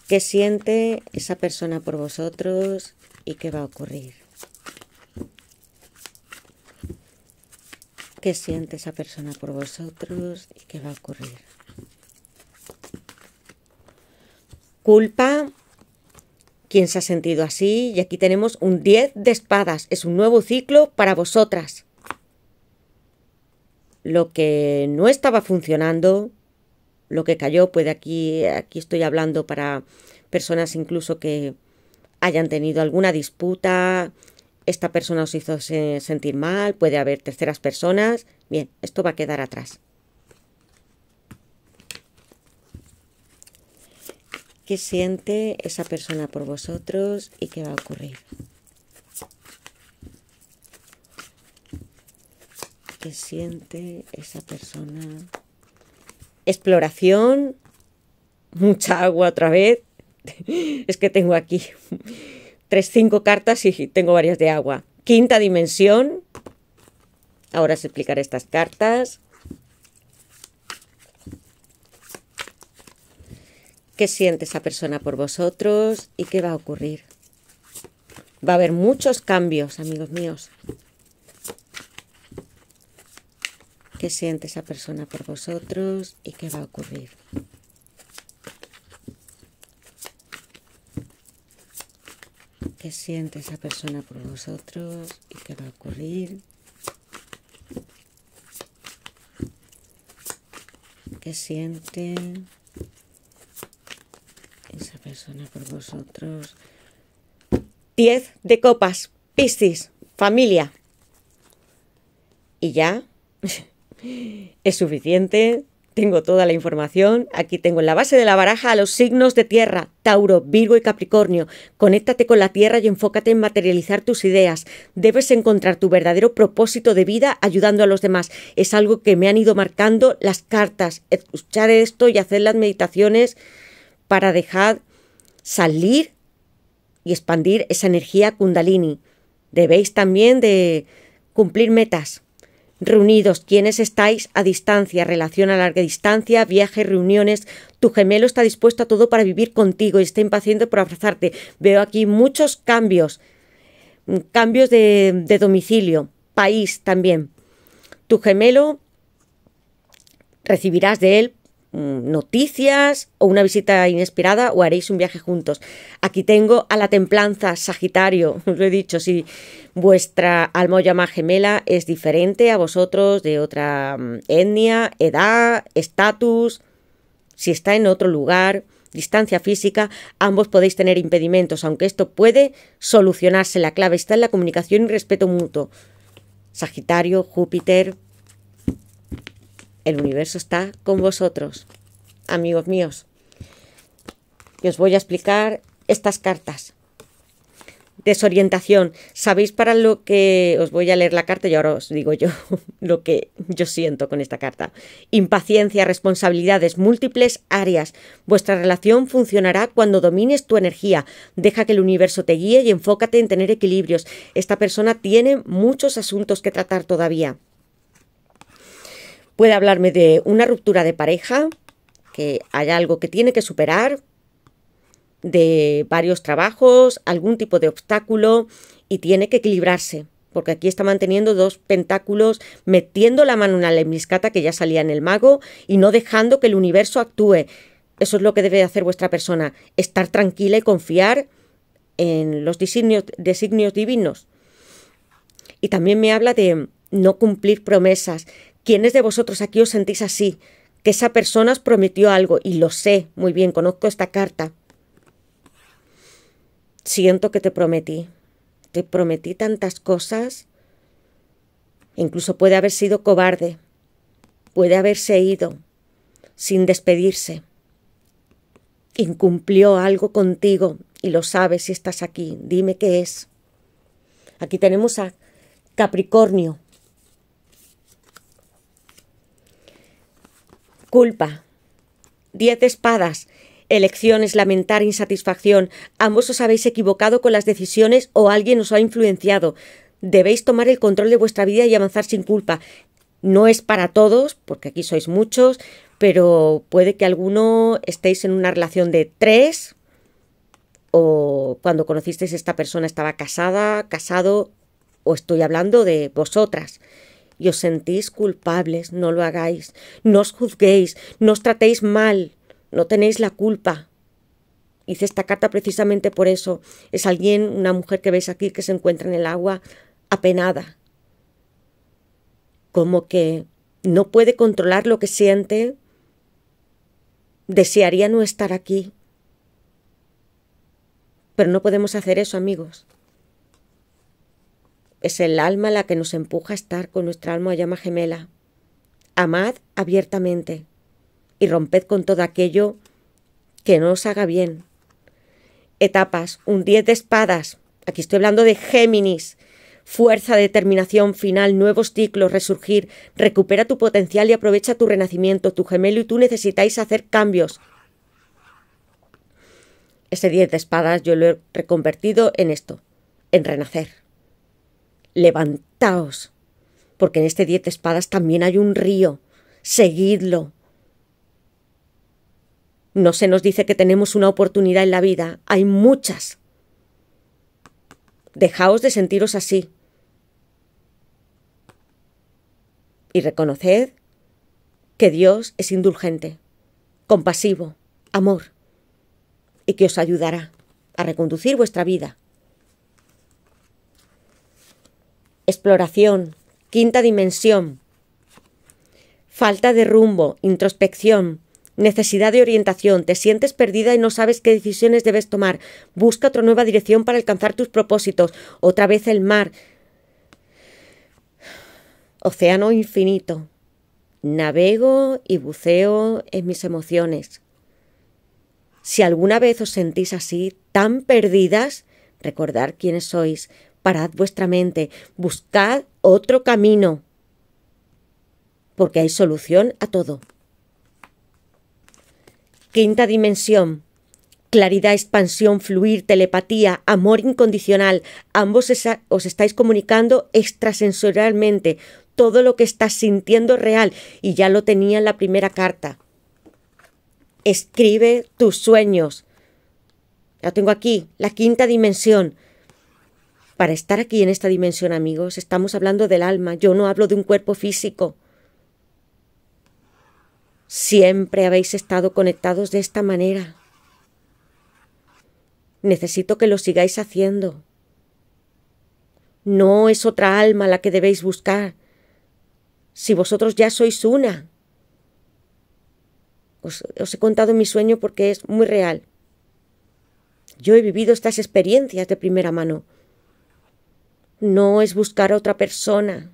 S1: qué siente esa persona por vosotros y qué va a ocurrir. ¿Qué siente esa persona por vosotros y qué va a ocurrir? Culpa, quien se ha sentido así, y aquí tenemos un 10 de espadas, es un nuevo ciclo para vosotras. Lo que no estaba funcionando, lo que cayó, puede aquí, aquí estoy hablando para personas incluso que hayan tenido alguna disputa, esta persona os hizo sentir mal, puede haber terceras personas, bien, esto va a quedar atrás. ¿Qué siente esa persona por vosotros y qué va a ocurrir? ¿Qué siente esa persona exploración, mucha agua otra vez. Es que tengo aquí tres, cinco cartas y tengo varias de agua. Quinta dimensión. Ahora os explicaré estas cartas. ¿Qué siente esa persona por vosotros y qué va a ocurrir? Va a haber muchos cambios, amigos míos. qué siente esa persona por vosotros y qué va a ocurrir. ¿Qué siente esa persona por vosotros y qué va a ocurrir? ¿Qué siente esa persona por vosotros? 10 de copas, Piscis, familia. Y ya es suficiente, tengo toda la información. Aquí tengo en la base de la baraja a los signos de tierra, Tauro, Virgo y Capricornio. Conéctate con la tierra y enfócate en materializar tus ideas. Debes encontrar tu verdadero propósito de vida ayudando a los demás. Es algo que me han ido marcando las cartas. Escuchar esto y hacer las meditaciones para dejar salir y expandir esa energía kundalini. Debéis también de cumplir metas reunidos quienes estáis a distancia, relación a larga distancia, viajes, reuniones. Tu gemelo está dispuesto a todo para vivir contigo y está impaciente por abrazarte. Veo aquí muchos cambios, mm, cambios de, de domicilio, país también. Tu gemelo recibirás de él Mm, noticias o una visita inesperada o haréis un viaje juntos. Aquí tengo a la templanza, Sagitario, os lo he dicho, si vuestra alma o llama gemela es diferente a vosotros de otra mm, etnia, edad, estatus, si está en otro lugar, distancia física, ambos podéis tener impedimentos, aunque esto puede solucionarse. La clave está en la comunicación y respeto mutuo. Sagitario, Júpiter, el universo está con vosotros, amigos míos. Y os voy a explicar estas cartas. Desorientación. ¿Sabéis para lo que os voy a leer la carta y ahora os digo yo lo que yo siento con esta carta? Impaciencia, responsabilidades, múltiples áreas. Vuestra relación funcionará cuando domines tu energía. Deja que el universo te guíe y enfócate en tener equilibrios. Esta persona tiene muchos asuntos que tratar todavía. Puede hablarme de una ruptura de pareja, que hay algo que tiene que superar, de varios trabajos, algún tipo de obstáculo y tiene que equilibrarse, porque aquí está manteniendo dos pentáculos, metiendo la mano en la lemniscata que ya salía en el mago y no dejando que el universo actúe. Eso es lo que debe hacer vuestra persona, estar tranquila y confiar en los designios divinos. Y también me habla de no cumplir promesas, ¿Quiénes de vosotros aquí os sentís así? Que esa persona os prometió algo, y lo sé muy bien, conozco esta carta. Siento que te prometí. Te prometí tantas cosas. Incluso puede haber sido cobarde. Puede haberse ido sin despedirse. Incumplió algo contigo y lo sabes si estás aquí. Dime qué es. Aquí tenemos a Capricornio. Culpa. Diez espadas. Elecciones, lamentar, insatisfacción. Ambos os habéis equivocado con las decisiones o alguien os ha influenciado. Debéis tomar el control de vuestra vida y avanzar sin culpa. No es para todos, porque aquí sois muchos, pero puede que alguno estéis en una relación de tres o cuando conocisteis esta persona estaba casada, casado, o estoy hablando de vosotras y os sentís culpables, no lo hagáis, no os juzguéis, no os tratéis mal, no tenéis la culpa. Hice esta carta precisamente por eso. Es alguien, una mujer que veis aquí, que se encuentra en el agua apenada. Como que no puede controlar lo que siente. Desearía no estar aquí. Pero no podemos hacer eso, amigos. Es el alma la que nos empuja a estar con nuestra alma llama gemela. Amad abiertamente y romped con todo aquello que no os haga bien. Etapas, un 10 de espadas. Aquí estoy hablando de Géminis. Fuerza, determinación, final, nuevos ciclos, resurgir. Recupera tu potencial y aprovecha tu renacimiento. Tu gemelo y tú necesitáis hacer cambios. Ese 10 de espadas yo lo he reconvertido en esto, en renacer levantaos, porque en este diez de espadas también hay un río, seguidlo. No se nos dice que tenemos una oportunidad en la vida, hay muchas. Dejaos de sentiros así. Y reconoced que Dios es indulgente, compasivo, amor, y que os ayudará a reconducir vuestra vida exploración, quinta dimensión, falta de rumbo, introspección, necesidad de orientación, te sientes perdida y no sabes qué decisiones debes tomar, busca otra nueva dirección para alcanzar tus propósitos, otra vez el mar, océano infinito. Navego y buceo en mis emociones. Si alguna vez os sentís así, tan perdidas, recordar quiénes sois, parad vuestra mente, buscad otro camino, porque hay solución a todo. Quinta dimensión. Claridad, expansión, fluir, telepatía, amor incondicional. Ambos os estáis comunicando extrasensorialmente. Todo lo que estás sintiendo real y ya lo tenía en la primera carta. Escribe tus sueños. Ya tengo aquí, la quinta dimensión. Para estar aquí en esta dimensión, amigos, estamos hablando del alma, yo no hablo de un cuerpo físico. Siempre habéis estado conectados de esta manera. Necesito que lo sigáis haciendo. No es otra alma la que debéis buscar, si vosotros ya sois una. Os, he contado mi sueño porque es muy real. Yo he vivido estas experiencias de primera mano no es buscar a otra persona.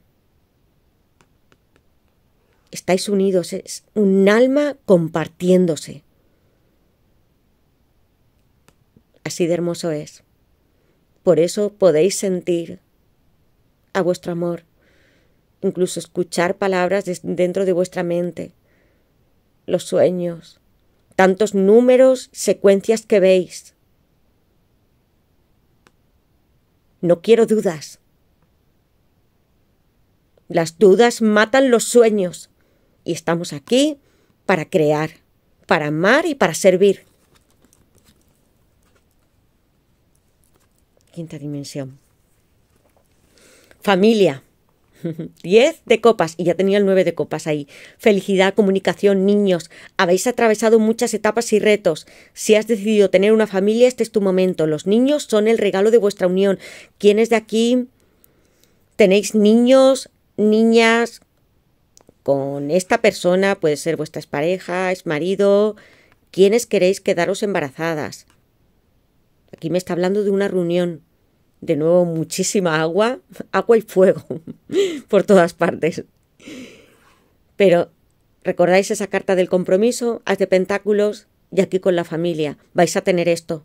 S1: Estáis unidos, es un alma compartiéndose. Así de hermoso es. Por eso podéis sentir a vuestro amor, incluso escuchar palabras dentro de vuestra mente, los sueños, tantos números, secuencias que veis. No quiero dudas. Las dudas matan los sueños y estamos aquí para crear, para amar y para servir. Quinta dimensión. Familia. 10 de copas y ya tenía el 9 de copas ahí. Felicidad, comunicación, niños. Habéis atravesado muchas etapas y retos. Si has decidido tener una familia, este es tu momento. Los niños son el regalo de vuestra unión. ¿Quiénes de aquí tenéis niños, niñas con esta persona? Puede ser vuestra pareja, es marido. ¿Quiénes queréis quedaros embarazadas? Aquí me está hablando de una reunión. De nuevo, muchísima agua, agua y fuego por todas partes. Pero, ¿recordáis esa carta del compromiso? Haz de pentáculos y aquí con la familia. Vais a tener esto.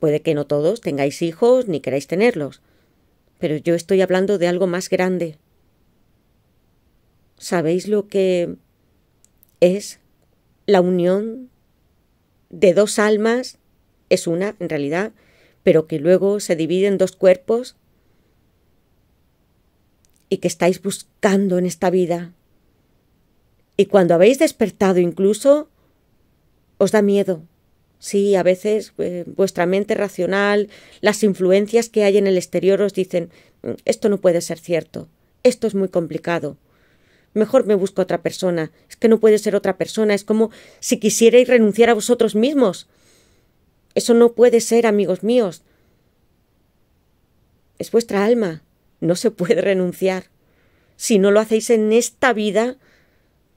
S1: Puede que no todos tengáis hijos ni queráis tenerlos, pero yo estoy hablando de algo más grande. ¿Sabéis lo que es la unión de dos almas es una en realidad, pero que luego se divide en dos cuerpos y que estáis buscando en esta vida. Y cuando habéis despertado incluso, os da miedo. Sí, a veces eh, vuestra mente racional, las influencias que hay en el exterior os dicen, mm, esto no puede ser cierto, esto es muy complicado. Mejor me busco otra persona, es que no puede ser otra persona, es como si quisierais renunciar a vosotros mismos. Eso no puede ser, amigos míos. Es vuestra alma. No se puede renunciar. Si no lo hacéis en esta vida,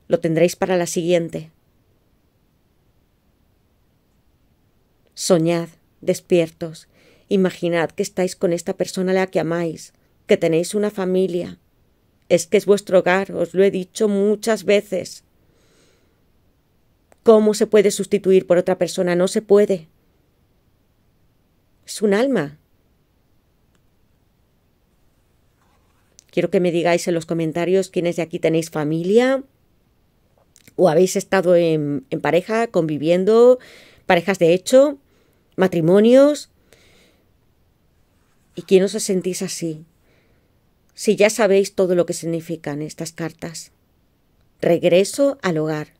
S1: lo tendréis para la siguiente. Soñad, despiertos, imaginad que estáis con esta persona a la que amáis, que tenéis una familia. Es que es vuestro hogar, os lo he dicho muchas veces. ¿Cómo se puede sustituir por otra persona? No se puede. Es un alma. Quiero que me digáis en los comentarios quiénes de aquí tenéis familia o habéis estado en, en pareja, conviviendo, parejas de hecho, matrimonios. ¿Y quién os sentís así? Si ya sabéis todo lo que significan estas cartas. Regreso al hogar.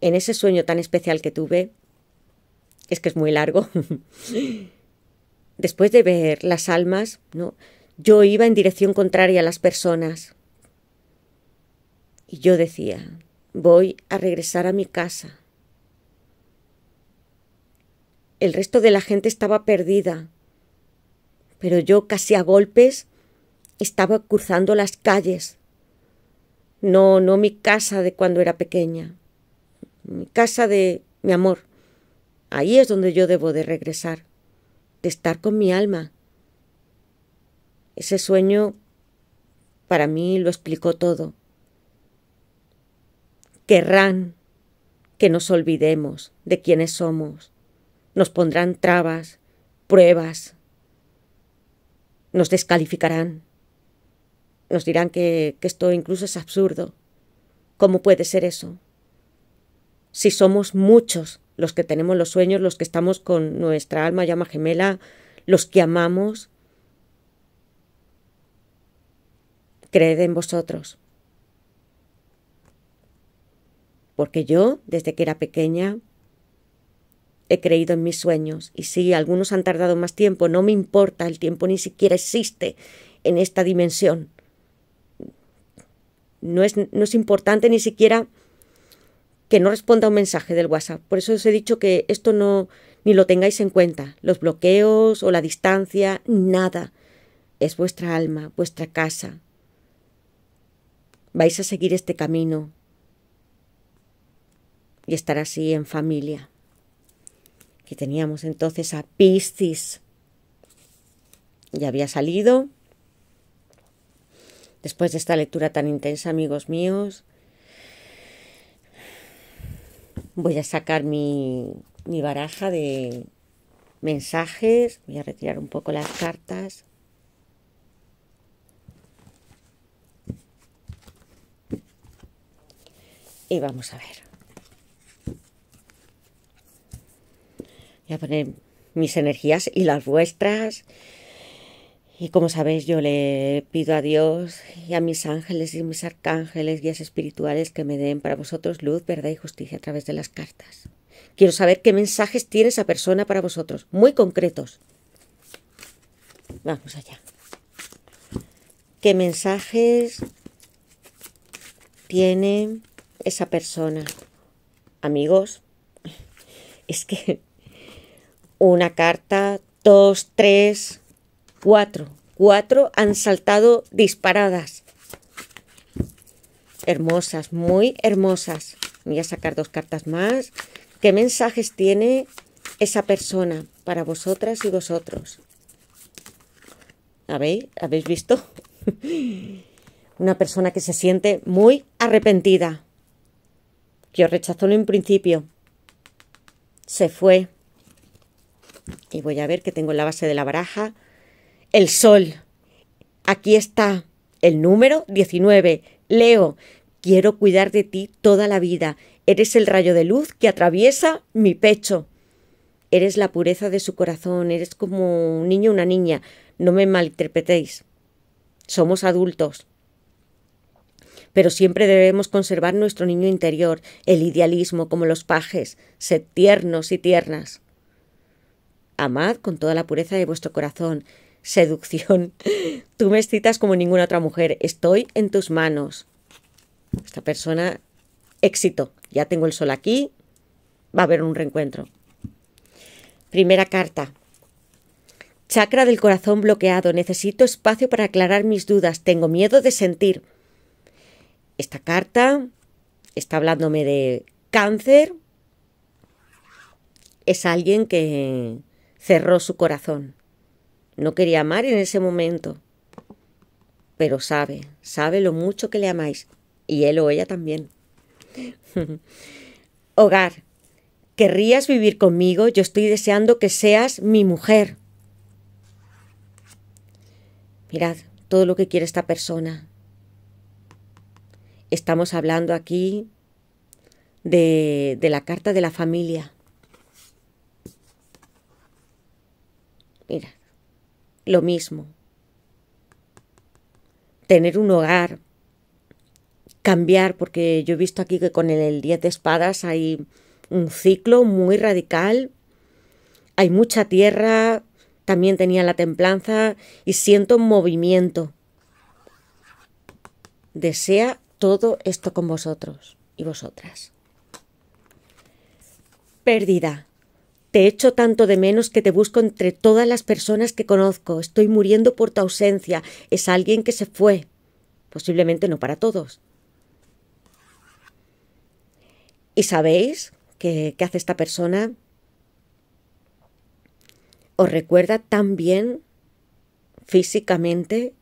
S1: En ese sueño tan especial que tuve, es que es muy largo. Después de ver las almas, ¿no? yo iba en dirección contraria a las personas. Y yo decía, voy a regresar a mi casa. El resto de la gente estaba perdida, pero yo casi a golpes estaba cruzando las calles. No, no mi casa de cuando era pequeña, mi casa de mi amor. Ahí es donde yo debo de regresar, de estar con mi alma. Ese sueño para mí lo explicó todo. Querrán que nos olvidemos de quiénes somos. Nos pondrán trabas, pruebas. Nos descalificarán. Nos dirán que, que esto incluso es absurdo. ¿Cómo puede ser eso? Si somos muchos los que tenemos los sueños, los que estamos con nuestra alma llama gemela, los que amamos. Creed en vosotros. Porque yo, desde que era pequeña, he creído en mis sueños. Y sí, algunos han tardado más tiempo, no me importa, el tiempo ni siquiera existe en esta dimensión. No es, no es importante ni siquiera que no responda a un mensaje del WhatsApp. Por eso os he dicho que esto no ni lo tengáis en cuenta, los bloqueos o la distancia, nada. Es vuestra alma, vuestra casa. Vais a seguir este camino y estar así en familia. Que teníamos entonces a Piscis. Ya había salido. Después de esta lectura tan intensa, amigos míos, Voy a sacar mi, mi baraja de mensajes. Voy a retirar un poco las cartas. Y vamos a ver. Voy a poner mis energías y las vuestras. Y como sabéis, yo le pido a Dios y a mis ángeles y mis arcángeles, guías espirituales, que me den para vosotros luz, verdad y justicia a través de las cartas. Quiero saber qué mensajes tiene esa persona para vosotros, muy concretos. Vamos allá. ¿Qué mensajes tiene esa persona? Amigos, es que una carta, dos, tres, Cuatro. Cuatro han saltado disparadas. Hermosas, muy hermosas. Voy a sacar dos cartas más. ¿Qué mensajes tiene esa persona para vosotras y vosotros? ¿Habéis, ¿Habéis visto? Una persona que se siente muy arrepentida. Que os rechazó en principio. Se fue. Y voy a ver que tengo en la base de la baraja el sol. Aquí está el número 19. Leo, quiero cuidar de ti toda la vida. Eres el rayo de luz que atraviesa mi pecho. Eres la pureza de su corazón, eres como un niño o una niña. No me malinterpretéis. Somos adultos. Pero siempre debemos conservar nuestro niño interior, el idealismo, como los pajes, sed tiernos y tiernas. Amad con toda la pureza de vuestro corazón, seducción. Tú me excitas como ninguna otra mujer. Estoy en tus manos. Esta persona, éxito. Ya tengo el sol aquí. Va a haber un reencuentro. Primera carta. Chakra del corazón bloqueado. Necesito espacio para aclarar mis dudas. Tengo miedo de sentir. Esta carta está hablándome de cáncer. Es alguien que cerró su corazón. No quería amar en ese momento, pero sabe, sabe lo mucho que le amáis, y él o ella también. Hogar, ¿querrías vivir conmigo? Yo estoy deseando que seas mi mujer. Mirad todo lo que quiere esta persona. Estamos hablando aquí de, de la carta de la familia. Mira, lo mismo. Tener un hogar, cambiar, porque yo he visto aquí que con el 10 de espadas hay un ciclo muy radical, hay mucha tierra, también tenía la templanza y siento movimiento. Desea todo esto con vosotros y vosotras. Pérdida. Te echo tanto de menos que te busco entre todas las personas que conozco. Estoy muriendo por tu ausencia. Es alguien que se fue. Posiblemente no para todos. ¿Y sabéis qué, hace esta persona? Os recuerda tan bien físicamente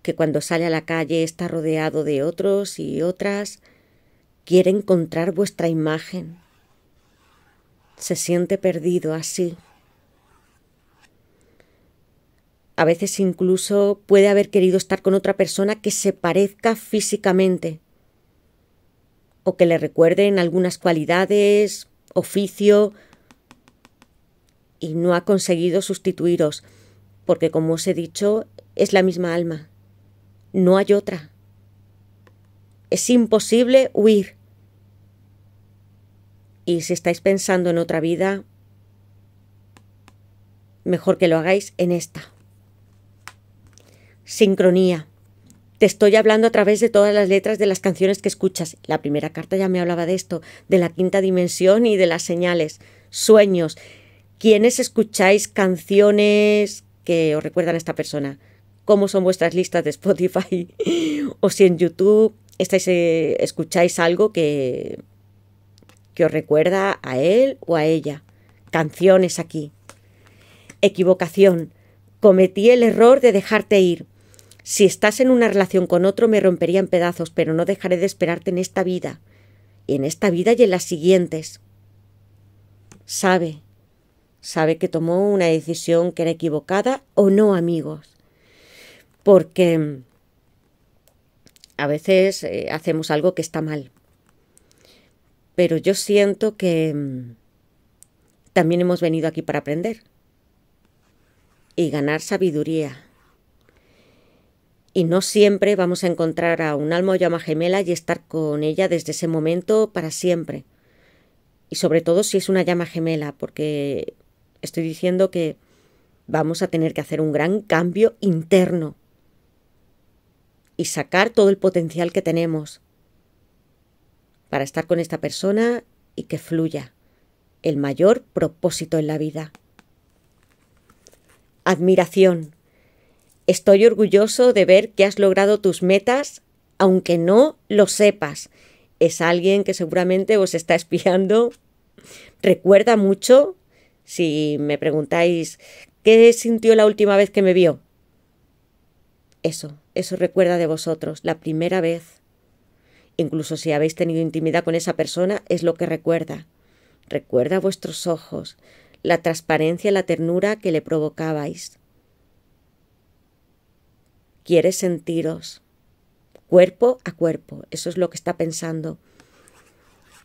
S1: que cuando sale a la calle está rodeado de otros y otras. Quiere encontrar vuestra imagen se siente perdido así. A veces incluso puede haber querido estar con otra persona que se parezca físicamente o que le recuerden algunas cualidades, oficio, y no ha conseguido sustituiros, porque como os he dicho, es la misma alma. No hay otra. Es imposible huir. Y si estáis pensando en otra vida, mejor que lo hagáis en esta. Sincronía. Te estoy hablando a través de todas las letras de las canciones que escuchas. La primera carta ya me hablaba de esto, de la quinta dimensión y de las señales, sueños. ¿Quiénes escucháis canciones que os recuerdan a esta persona? ¿Cómo son vuestras listas de Spotify? o si en YouTube estáis, eh, escucháis algo que, que os recuerda a él o a ella. Canciones aquí. Equivocación. Cometí el error de dejarte ir. Si estás en una relación con otro me rompería en pedazos, pero no dejaré de esperarte en esta vida. Y en esta vida y en las siguientes. Sabe. Sabe que tomó una decisión que era equivocada o no, amigos. Porque mm, a veces eh, hacemos algo que está mal pero yo siento que mm, también hemos venido aquí para aprender y ganar sabiduría. Y no siempre vamos a encontrar a un alma o llama gemela y estar con ella desde ese momento para siempre. Y sobre todo si es una llama gemela, porque estoy diciendo que vamos a tener que hacer un gran cambio interno y sacar todo el potencial que tenemos para estar con esta persona y que fluya el mayor propósito en la vida. Admiración. Estoy orgulloso de ver que has logrado tus metas, aunque no lo sepas. Es alguien que seguramente os está espiando. Recuerda mucho, si me preguntáis, ¿qué sintió la última vez que me vio? Eso, eso recuerda de vosotros, la primera vez. Incluso si habéis tenido intimidad con esa persona, es lo que recuerda. Recuerda vuestros ojos, la transparencia y la ternura que le provocabais. Quiere sentiros cuerpo a cuerpo, eso es lo que está pensando.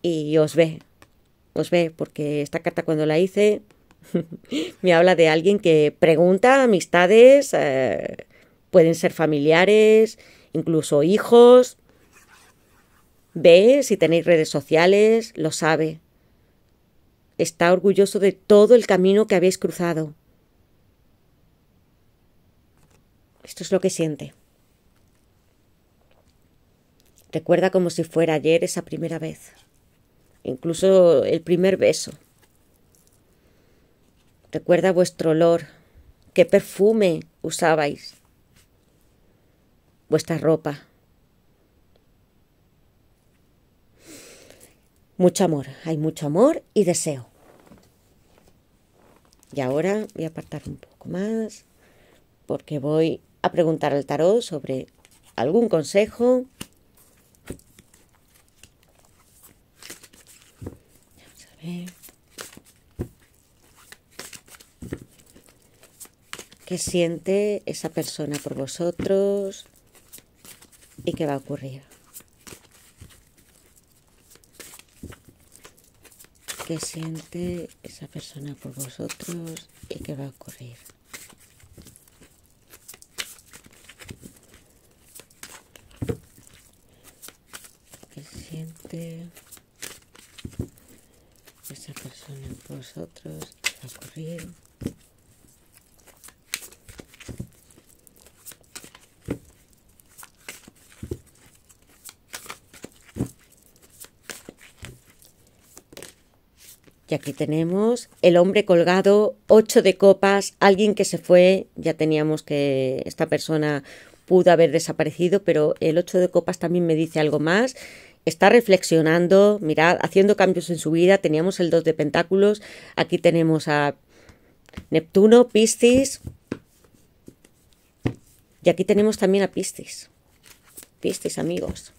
S1: Y os ve, os ve, porque esta carta cuando la hice me habla de alguien que pregunta, amistades, eh, pueden ser familiares, incluso hijos, Ve si tenéis redes sociales, lo sabe. Está orgulloso de todo el camino que habéis cruzado. Esto es lo que siente. Recuerda como si fuera ayer esa primera vez. Incluso el primer beso. Recuerda vuestro olor, qué perfume usabais, vuestra ropa. Mucho amor, hay mucho amor y deseo. Y ahora voy a apartar un poco más porque voy a preguntar al tarot sobre algún consejo. Vamos a ver. ¿Qué siente esa persona por vosotros? ¿Y qué va a ocurrir? qué siente esa persona por vosotros y qué va a ocurrir. ¿Qué siente esa persona por vosotros? va a ocurrir? Y aquí tenemos el hombre colgado, ocho de copas, alguien que se fue, ya teníamos que esta persona pudo haber desaparecido, pero el ocho de copas también me dice algo más. Está reflexionando, mirad, haciendo cambios en su vida. Teníamos el dos de pentáculos, aquí tenemos a Neptuno, Piscis, y aquí tenemos también a Piscis. Piscis, amigos.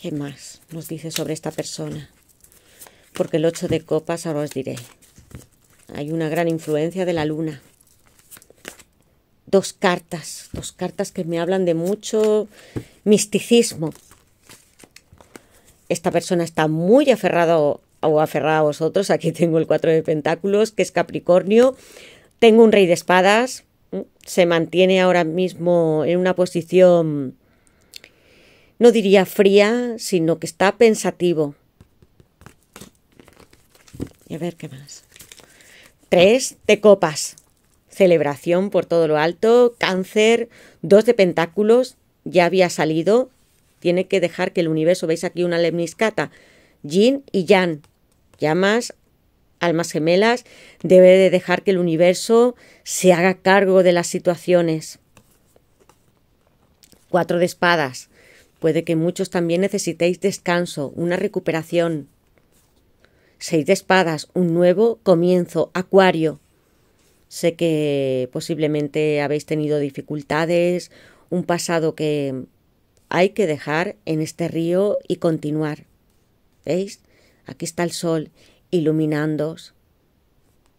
S1: ¿Qué más nos dice sobre esta persona? porque el 8 de copas, ahora os diré, hay una gran influencia de la luna. Dos cartas, dos cartas que me hablan de mucho misticismo. Esta persona está muy aferrado o aferrada a vosotros. Aquí tengo el 4 de pentáculos, que es Capricornio. Tengo un rey de espadas. Se mantiene ahora mismo en una posición, no diría fría, sino que está pensativo a ver qué más. Tres de copas. Celebración por todo lo alto. Cáncer. Dos de pentáculos. Ya había salido. Tiene que dejar que el universo, veis aquí una lemniscata. Jin y Jan. Llamas, almas gemelas. Debe de dejar que el universo se haga cargo de las situaciones. Cuatro de espadas. Puede que muchos también necesitéis descanso, una recuperación, Seis de espadas, un nuevo comienzo, acuario. Sé que posiblemente habéis tenido dificultades, un pasado que hay que dejar en este río y continuar. ¿Veis? Aquí está el sol iluminándoos.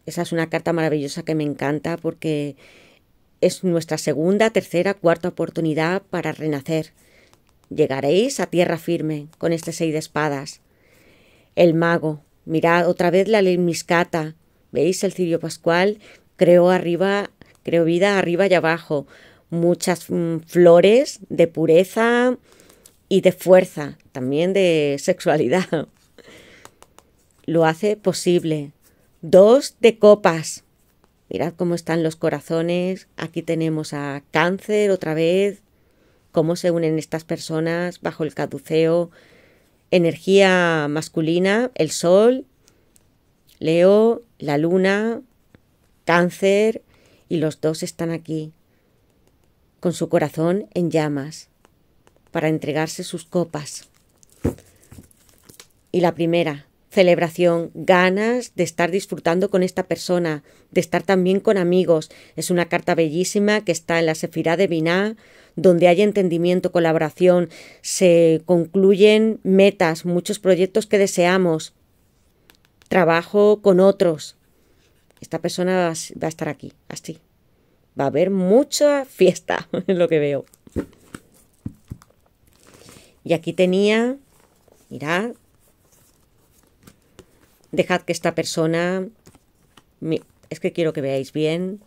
S1: Esa es una carta maravillosa que me encanta porque es nuestra segunda, tercera, cuarta oportunidad para renacer. Llegaréis a tierra firme con este seis de espadas. El mago, Mirad otra vez la ley ¿Veis? El cirio pascual creo arriba, Creo vida arriba y abajo. Muchas mm, flores de pureza y de fuerza, también de sexualidad. Lo hace posible. Dos de copas. Mirad cómo están los corazones. Aquí tenemos a cáncer otra vez. Cómo se unen estas personas bajo el caduceo energía masculina, el sol, Leo, la luna, cáncer, y los dos están aquí, con su corazón en llamas, para entregarse sus copas. Y la primera, celebración, ganas de estar disfrutando con esta persona, de estar también con amigos. Es una carta bellísima que está en la Sefirá de Biná, donde haya entendimiento, colaboración, se concluyen metas, muchos proyectos que deseamos, trabajo con otros. Esta persona va a estar aquí, así. Va a haber mucha fiesta, es lo que veo. Y aquí tenía, mirad, dejad que esta persona, es que quiero que veáis bien,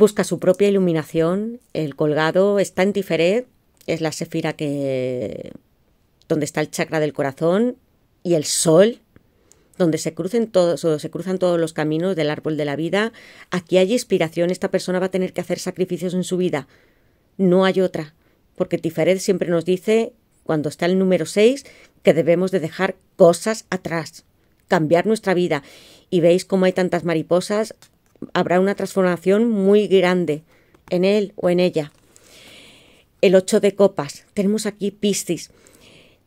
S1: busca su propia iluminación. El colgado está en Tiferet, es la sefira que donde está el chakra del corazón y el sol, donde se, cruzan todos los caminos del árbol de la vida. Aquí hay inspiración, esta persona va a tener que hacer sacrificios en su vida. No hay otra, porque Tiferet siempre nos dice, cuando está el número 6, que debemos de dejar cosas atrás, cambiar nuestra vida. Y veis cómo hay tantas mariposas, habrá una transformación muy grande en él o en ella. El 8 de copas. Tenemos aquí Piscis.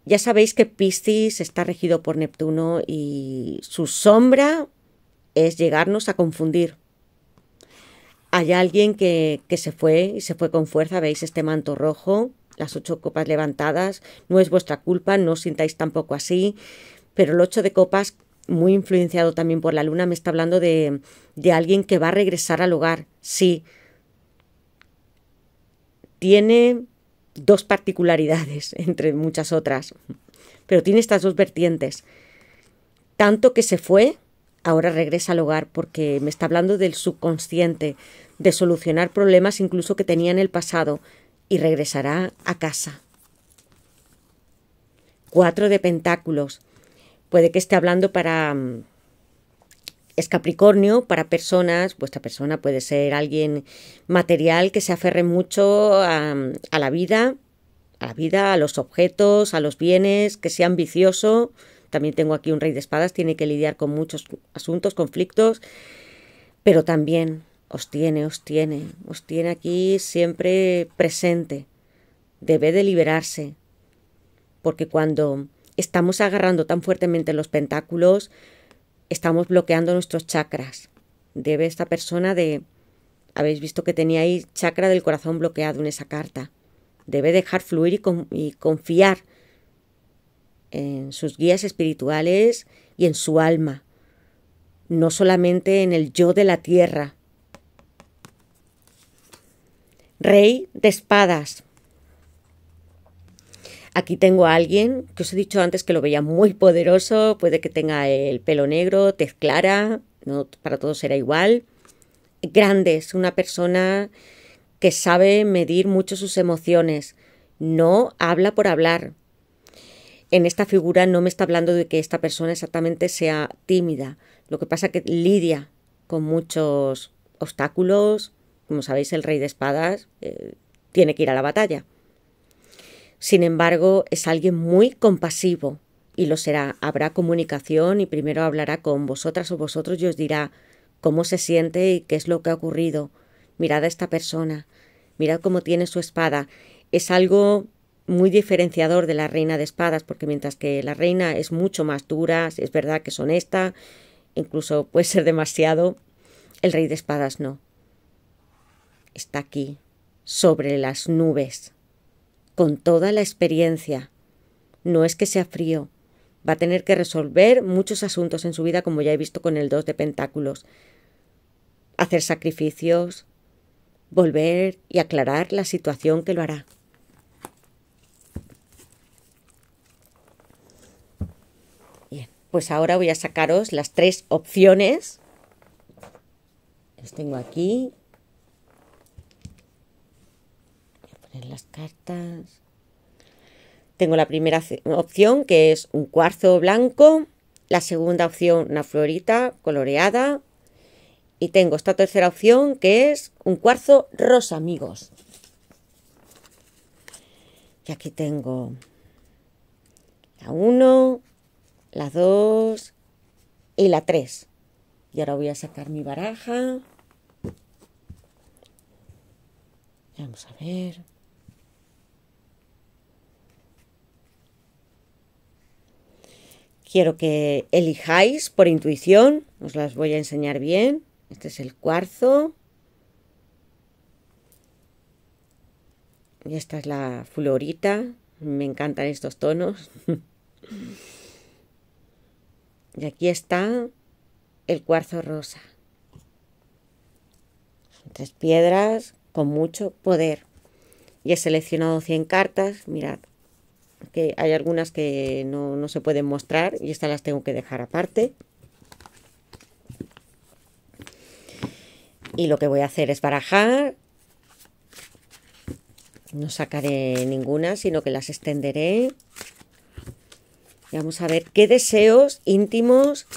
S1: Ya sabéis que Piscis está regido por Neptuno y su sombra es llegarnos a confundir. Hay alguien que, que se fue y se fue con fuerza. Veis este manto rojo, las ocho copas levantadas. No es vuestra culpa, no os sintáis tampoco así. Pero el 8 de copas muy influenciado también por la luna, me está hablando de, alguien que va a regresar al hogar. Sí, tiene dos particularidades, entre muchas otras, pero tiene estas dos vertientes. Tanto que se fue, ahora regresa al hogar, porque me está hablando del subconsciente, de solucionar problemas incluso que tenía en el pasado, y regresará a casa. Cuatro de pentáculos Puede que esté hablando para... Mm, es Capricornio para personas, vuestra persona puede ser alguien material que se aferre mucho a, mm, a la vida, a la vida, a los objetos, a los bienes, que sea ambicioso. También tengo aquí un rey de espadas, tiene que lidiar con muchos asuntos, conflictos, pero también os tiene, os tiene, os tiene aquí siempre presente. Debe de liberarse, porque cuando estamos agarrando tan fuertemente los pentáculos, estamos bloqueando nuestros chakras. Debe esta persona de... Habéis visto que tenía ahí chakra del corazón bloqueado en esa carta. Debe dejar fluir y, y confiar en sus guías espirituales y en su alma, no solamente en el yo de la tierra. Rey de espadas. Aquí tengo a alguien que os he dicho antes que lo veía muy poderoso, puede que tenga el pelo negro, tez clara, no para todos será igual. Grande, es una persona que sabe medir mucho sus emociones, no habla por hablar. En esta figura no me está hablando de que esta persona exactamente sea tímida, lo que pasa que lidia con muchos obstáculos, como sabéis el rey de espadas eh, tiene que ir a la batalla. Sin embargo, es alguien muy compasivo y lo será. Habrá comunicación y primero hablará con vosotras o vosotros y os dirá cómo se siente y qué es lo que ha ocurrido. Mirad a esta persona, mirad cómo tiene su espada. Es algo muy diferenciador de la reina de espadas, porque mientras que la reina es mucho más dura, es verdad que es honesta, incluso puede ser demasiado, el rey de espadas no. Está aquí, sobre las nubes con toda la experiencia. No es que sea frío. Va a tener que resolver muchos asuntos en su vida, como ya he visto con el 2 de Pentáculos. Hacer sacrificios, volver y aclarar la situación que lo hará. Bien, pues ahora voy a sacaros las tres opciones. Los tengo aquí en las cartas. Tengo la primera opción que es un cuarzo blanco, la segunda opción una florita coloreada y tengo esta tercera opción que es un cuarzo rosa, amigos. Y aquí tengo la 1, la 2 y la 3. Y ahora voy a sacar mi baraja. Vamos a ver. Quiero que elijáis por intuición, os las voy a enseñar bien. Este es el cuarzo. Y esta es la florita. Me encantan estos tonos. y aquí está el cuarzo rosa. Tres piedras con mucho poder. Y he seleccionado 100 cartas. Mirad, que hay algunas que no, se pueden mostrar y estas las tengo que dejar aparte. Y lo que voy a hacer es barajar. No sacaré ninguna, sino que las extenderé. Y vamos a ver qué deseos íntimos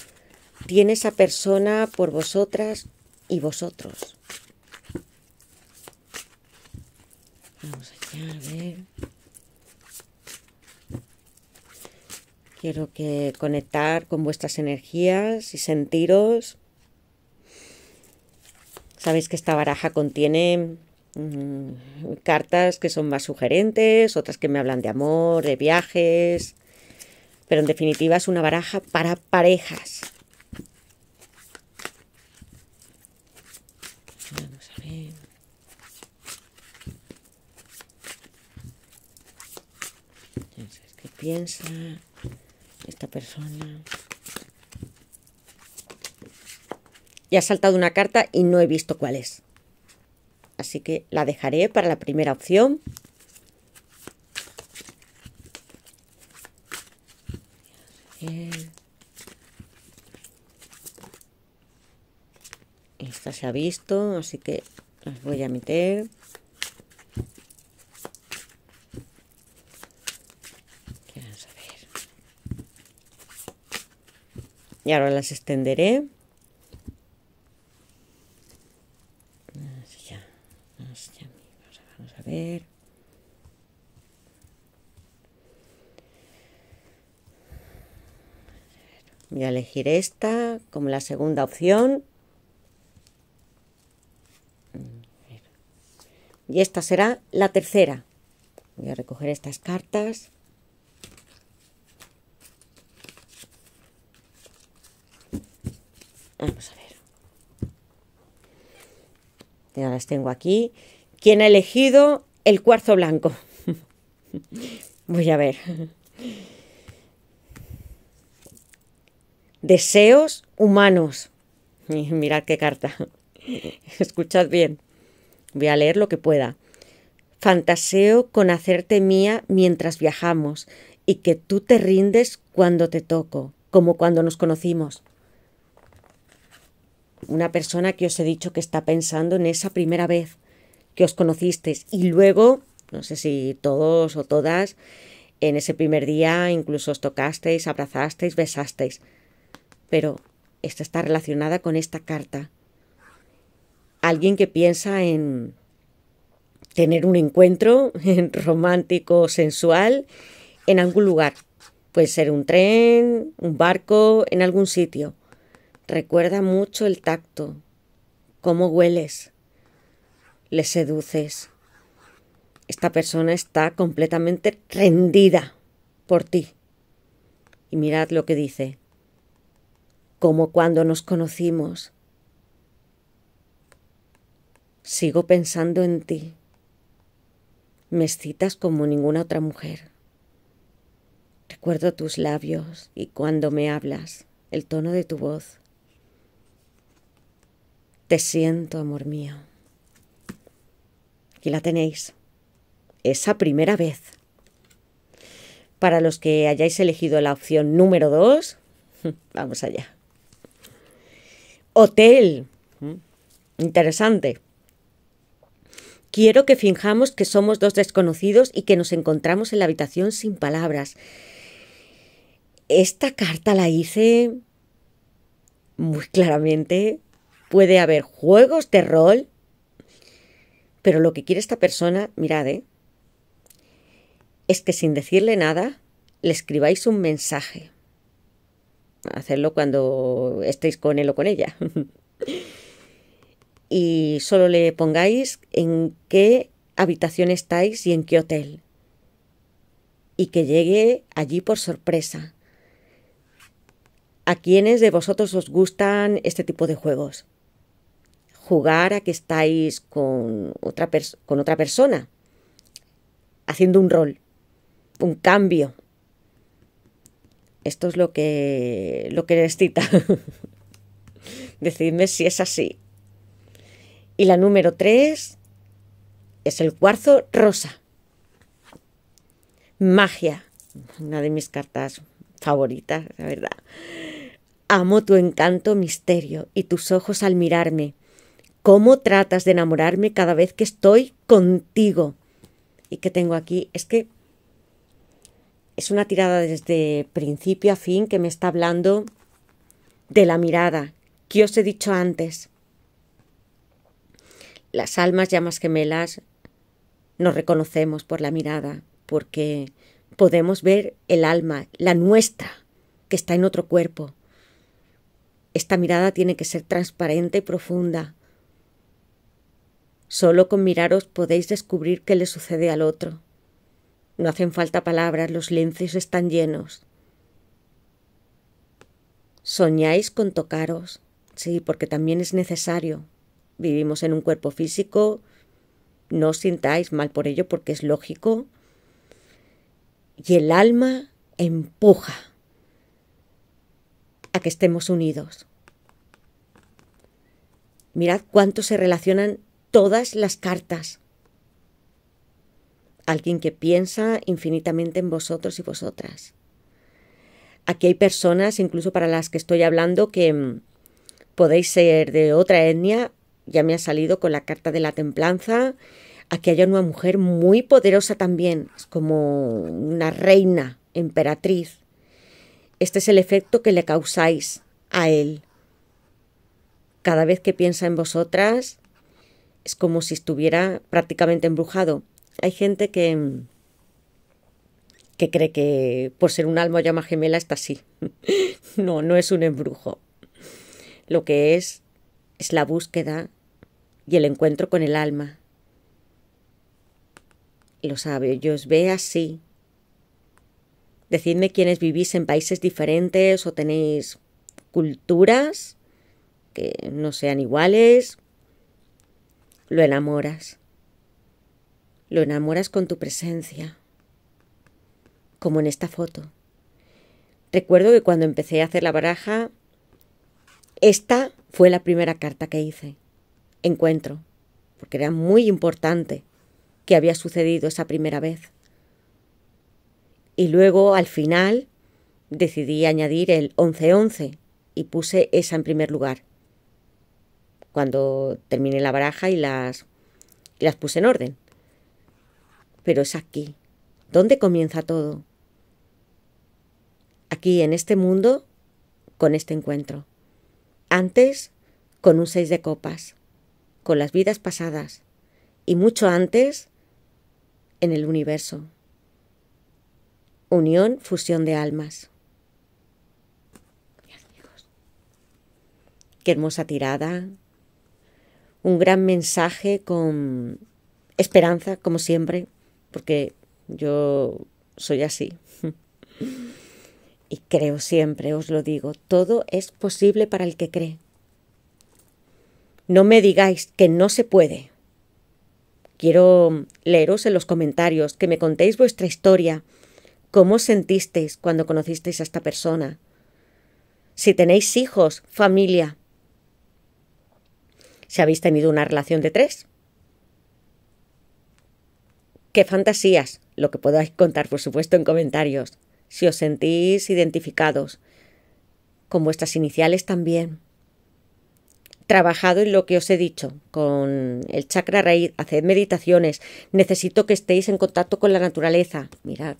S1: tiene esa persona por vosotras y vosotros. Vamos a ver. Quiero que conectar con vuestras energías y sentiros. Sabéis que esta baraja contiene mm, cartas que son más sugerentes, otras que me hablan de amor, de viajes, pero en definitiva es una baraja para parejas. Vamos a ver. ¿Qué piensa? esta persona. Y ha saltado una carta y no he visto cuál es. Así que la dejaré para la primera opción. Esta se ha visto, así que las voy a meter. y ahora las extenderé vamos a ver voy a elegir esta como la segunda opción y esta será la tercera voy a recoger estas cartas Vamos a ver. Ya las tengo aquí. ¿Quién ha elegido el cuarzo blanco? Voy a ver. Deseos humanos. Mirad qué carta. Escuchad bien. Voy a leer lo que pueda. Fantaseo con hacerte mía mientras viajamos y que tú te rindes cuando te toco, como cuando nos conocimos. Una persona que os he dicho que está pensando en esa primera vez que os conocisteis y luego, no sé si todos o todas, en ese primer día incluso os tocasteis, abrazasteis, besasteis. Pero esta está relacionada con esta carta. Alguien que piensa en tener un encuentro romántico, sensual, en algún lugar. Puede ser un tren, un barco, en algún sitio. Recuerda mucho el tacto, cómo hueles, le seduces. Esta persona está completamente rendida por ti. Y mirad lo que dice. Como cuando nos conocimos. Sigo pensando en ti. Me excitas como ninguna otra mujer. Recuerdo tus labios y cuando me hablas, el tono de tu voz. Te siento, amor mío. Aquí la tenéis. Esa primera vez. Para los que hayáis elegido la opción número 2, vamos allá. Hotel. Mm, interesante. Quiero que finjamos que somos dos desconocidos y que nos encontramos en la habitación sin palabras. Esta carta la hice muy claramente puede haber juegos de rol, pero lo que quiere esta persona, mirad, ¿eh? es que sin decirle nada, le escribáis un mensaje. Hacerlo cuando estéis con él o con ella. y solo le pongáis en qué habitación estáis y en qué hotel. Y que llegue allí por sorpresa. ¿A quiénes de vosotros os gustan este tipo de juegos? jugar a que estáis con otra, con otra persona, haciendo un rol, un cambio. Esto es lo que, lo que les Decidme si es así. Y la número tres es el cuarzo rosa. Magia, una de mis cartas favoritas, la verdad. Amo tu encanto misterio y tus ojos al mirarme ¿Cómo tratas de enamorarme cada vez que estoy contigo? Y que tengo aquí, es que es una tirada desde principio a fin que me está hablando de la mirada, que os he dicho antes. Las almas llamas gemelas nos reconocemos por la mirada, porque podemos ver el alma, la nuestra, que está en otro cuerpo. Esta mirada tiene que ser transparente y profunda, Solo con miraros podéis descubrir qué le sucede al otro. No hacen falta palabras, los lentes están llenos. Soñáis con tocaros, sí, porque también es necesario. Vivimos en un cuerpo físico, no os sintáis mal por ello porque es lógico. Y el alma empuja a que estemos unidos. Mirad cuánto se relacionan todas las cartas. Alguien que piensa infinitamente en vosotros y vosotras. Aquí hay personas, incluso para las que estoy hablando, que mm, podéis ser de otra etnia. Ya me ha salido con la carta de la templanza. Aquí hay una mujer muy poderosa también. como una reina, emperatriz. Este es el efecto que le causáis a él. Cada vez que piensa en vosotras, es como si estuviera prácticamente embrujado. Hay gente que, que cree que por ser un alma llama gemela está así. no, no es un embrujo. Lo que es es la búsqueda y el encuentro con el alma. Lo sabe, yo os ve así. Decidme quiénes vivís en países diferentes o tenéis culturas que no sean iguales, lo enamoras. Lo enamoras con tu presencia. Como en esta foto. Recuerdo que cuando empecé a hacer la baraja, esta fue la primera carta que hice. Encuentro. Porque era muy importante que había sucedido esa primera vez. Y luego, al final, decidí añadir el 1111 y puse esa en primer lugar cuando terminé la baraja y las, las puse en orden. Pero es aquí. ¿Dónde comienza todo? Aquí, en este mundo, con este encuentro. Antes, con un seis de copas, con las vidas pasadas, y mucho antes, en el universo. Unión, fusión de almas. Qué hermosa tirada, un gran mensaje con esperanza, como siempre, porque yo soy así. Y creo siempre, os lo digo, todo es posible para el que cree. No me digáis que no se puede. Quiero leeros en los comentarios, que me contéis vuestra historia, cómo os sentisteis cuando conocisteis a esta persona. Si tenéis hijos, familia, si habéis tenido una relación de tres. ¿Qué fantasías? Lo que podáis contar, por supuesto, en comentarios. Si os sentís identificados con vuestras iniciales también. Trabajado en lo que os he dicho, con el chakra raíz, haced meditaciones, necesito que estéis en contacto con la naturaleza, mirad.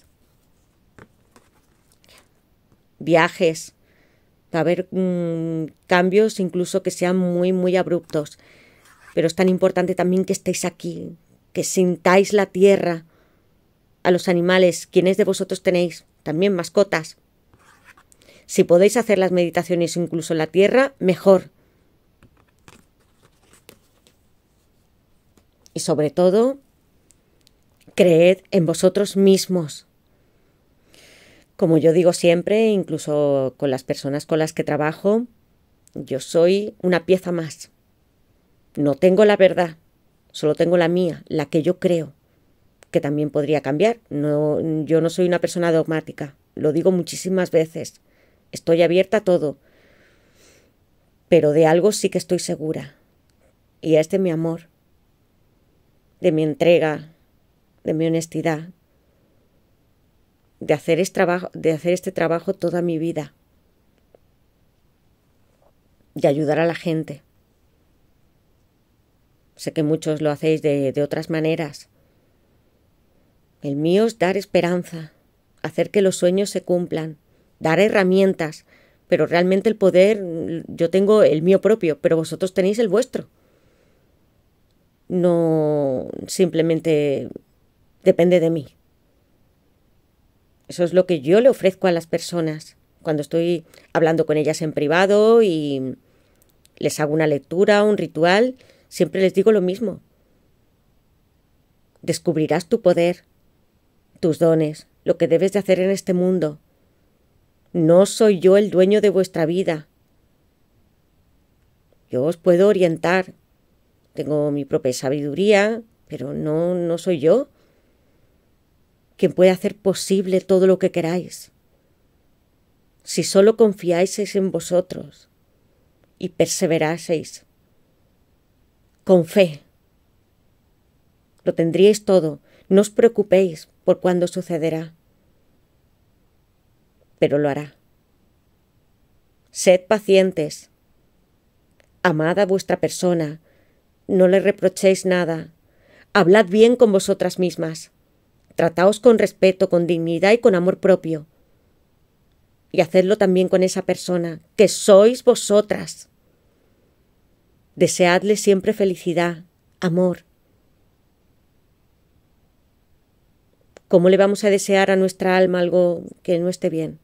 S1: Viajes, Va a haber mm, cambios incluso que sean muy, muy abruptos. Pero es tan importante también que estéis aquí, que sintáis la tierra, a los animales, quienes de vosotros tenéis también mascotas. Si podéis hacer las meditaciones incluso en la tierra, mejor. Y sobre todo, creed en vosotros mismos. Como yo digo siempre, incluso con las personas con las que trabajo, yo soy una pieza más. No tengo la verdad, solo tengo la mía, la que yo creo, que también podría cambiar. No, yo no soy una persona dogmática, lo digo muchísimas veces. Estoy abierta a todo. Pero de algo sí que estoy segura. Y es de mi amor, de mi entrega, de mi honestidad, de hacer, este trabajo, de hacer este trabajo toda mi vida, de ayudar a la gente. Sé que muchos lo hacéis de otras maneras. El mío es dar esperanza, hacer que los sueños se cumplan, dar herramientas, pero realmente el poder yo tengo el mío propio, pero vosotros tenéis el vuestro. No simplemente depende de mí. Eso es lo que yo le ofrezco a las personas cuando estoy hablando con ellas en privado y les hago una lectura, un ritual, siempre les digo lo mismo. Descubrirás tu poder, tus dones, lo que debes de hacer en este mundo. No soy yo el dueño de vuestra vida. Yo os puedo orientar. Tengo mi propia sabiduría, pero no, no soy yo quien puede hacer posible todo lo que queráis. Si solo confiáis en vosotros y perseveraseis con fe, lo tendríais todo, no os preocupéis por cuándo sucederá, pero lo hará. Sed pacientes, amad a vuestra persona, no le reprochéis nada, hablad bien con vosotras mismas Trataos con respeto, con dignidad y con amor propio. Y hacedlo también con esa persona, que sois vosotras. Deseadle siempre felicidad, amor. ¿Cómo le vamos a desear a nuestra alma algo que no esté bien?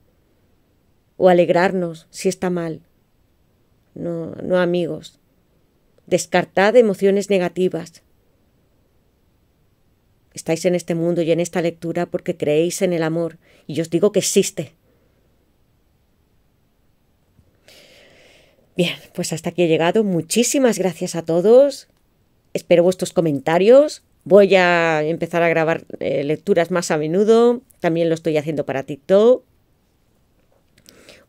S1: O alegrarnos si está mal. No, no amigos. Descartad emociones negativas, estáis en este mundo y en esta lectura porque creéis en el amor y yo os digo que existe. Bien, pues hasta aquí he llegado. Muchísimas gracias a todos. Espero vuestros comentarios. Voy a empezar a grabar eh, lecturas más a menudo. También lo estoy haciendo para TikTok.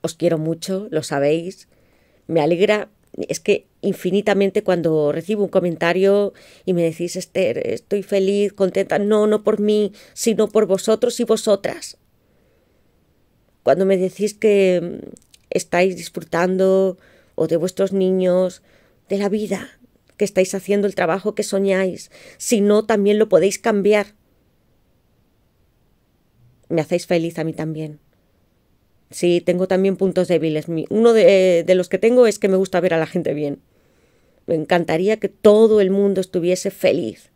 S1: Os quiero mucho, lo sabéis. Me alegra es que infinitamente cuando recibo un comentario y me decís, Esther, estoy feliz, contenta, no, no por mí, sino por vosotros y vosotras. Cuando me decís que mm, estáis disfrutando o de vuestros niños, de la vida, que estáis haciendo el trabajo que soñáis, si no, también lo podéis cambiar. Me hacéis feliz a mí también. Sí, tengo también puntos débiles. Uno de, los que tengo es que me gusta ver a la gente bien. Me encantaría que todo el mundo estuviese feliz,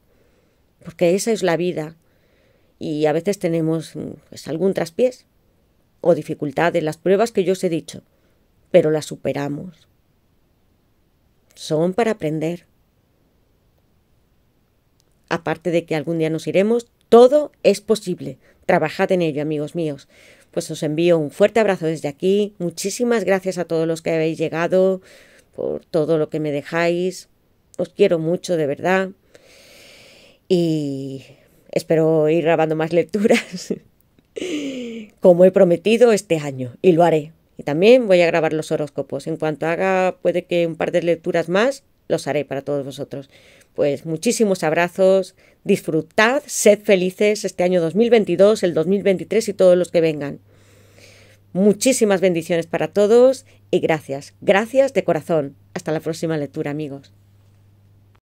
S1: porque esa es la vida. Y a veces tenemos pues, algún traspiés o dificultades, las pruebas que yo os he dicho, pero las superamos. Son para aprender. Aparte de que algún día nos iremos, todo es posible. Trabajad en ello, amigos míos pues os envío un fuerte abrazo desde aquí. Muchísimas gracias a todos los que habéis llegado, por todo lo que me dejáis. Os quiero mucho, de verdad. Y espero ir grabando más lecturas, como he prometido este año, y lo haré. Y también voy a grabar los horóscopos. En cuanto haga, puede que un par de lecturas más los haré para todos vosotros. Pues muchísimos abrazos, disfrutad, sed felices este año 2022, el 2023 y todos los que vengan. Muchísimas bendiciones para todos y gracias, gracias de corazón. Hasta la próxima lectura, amigos.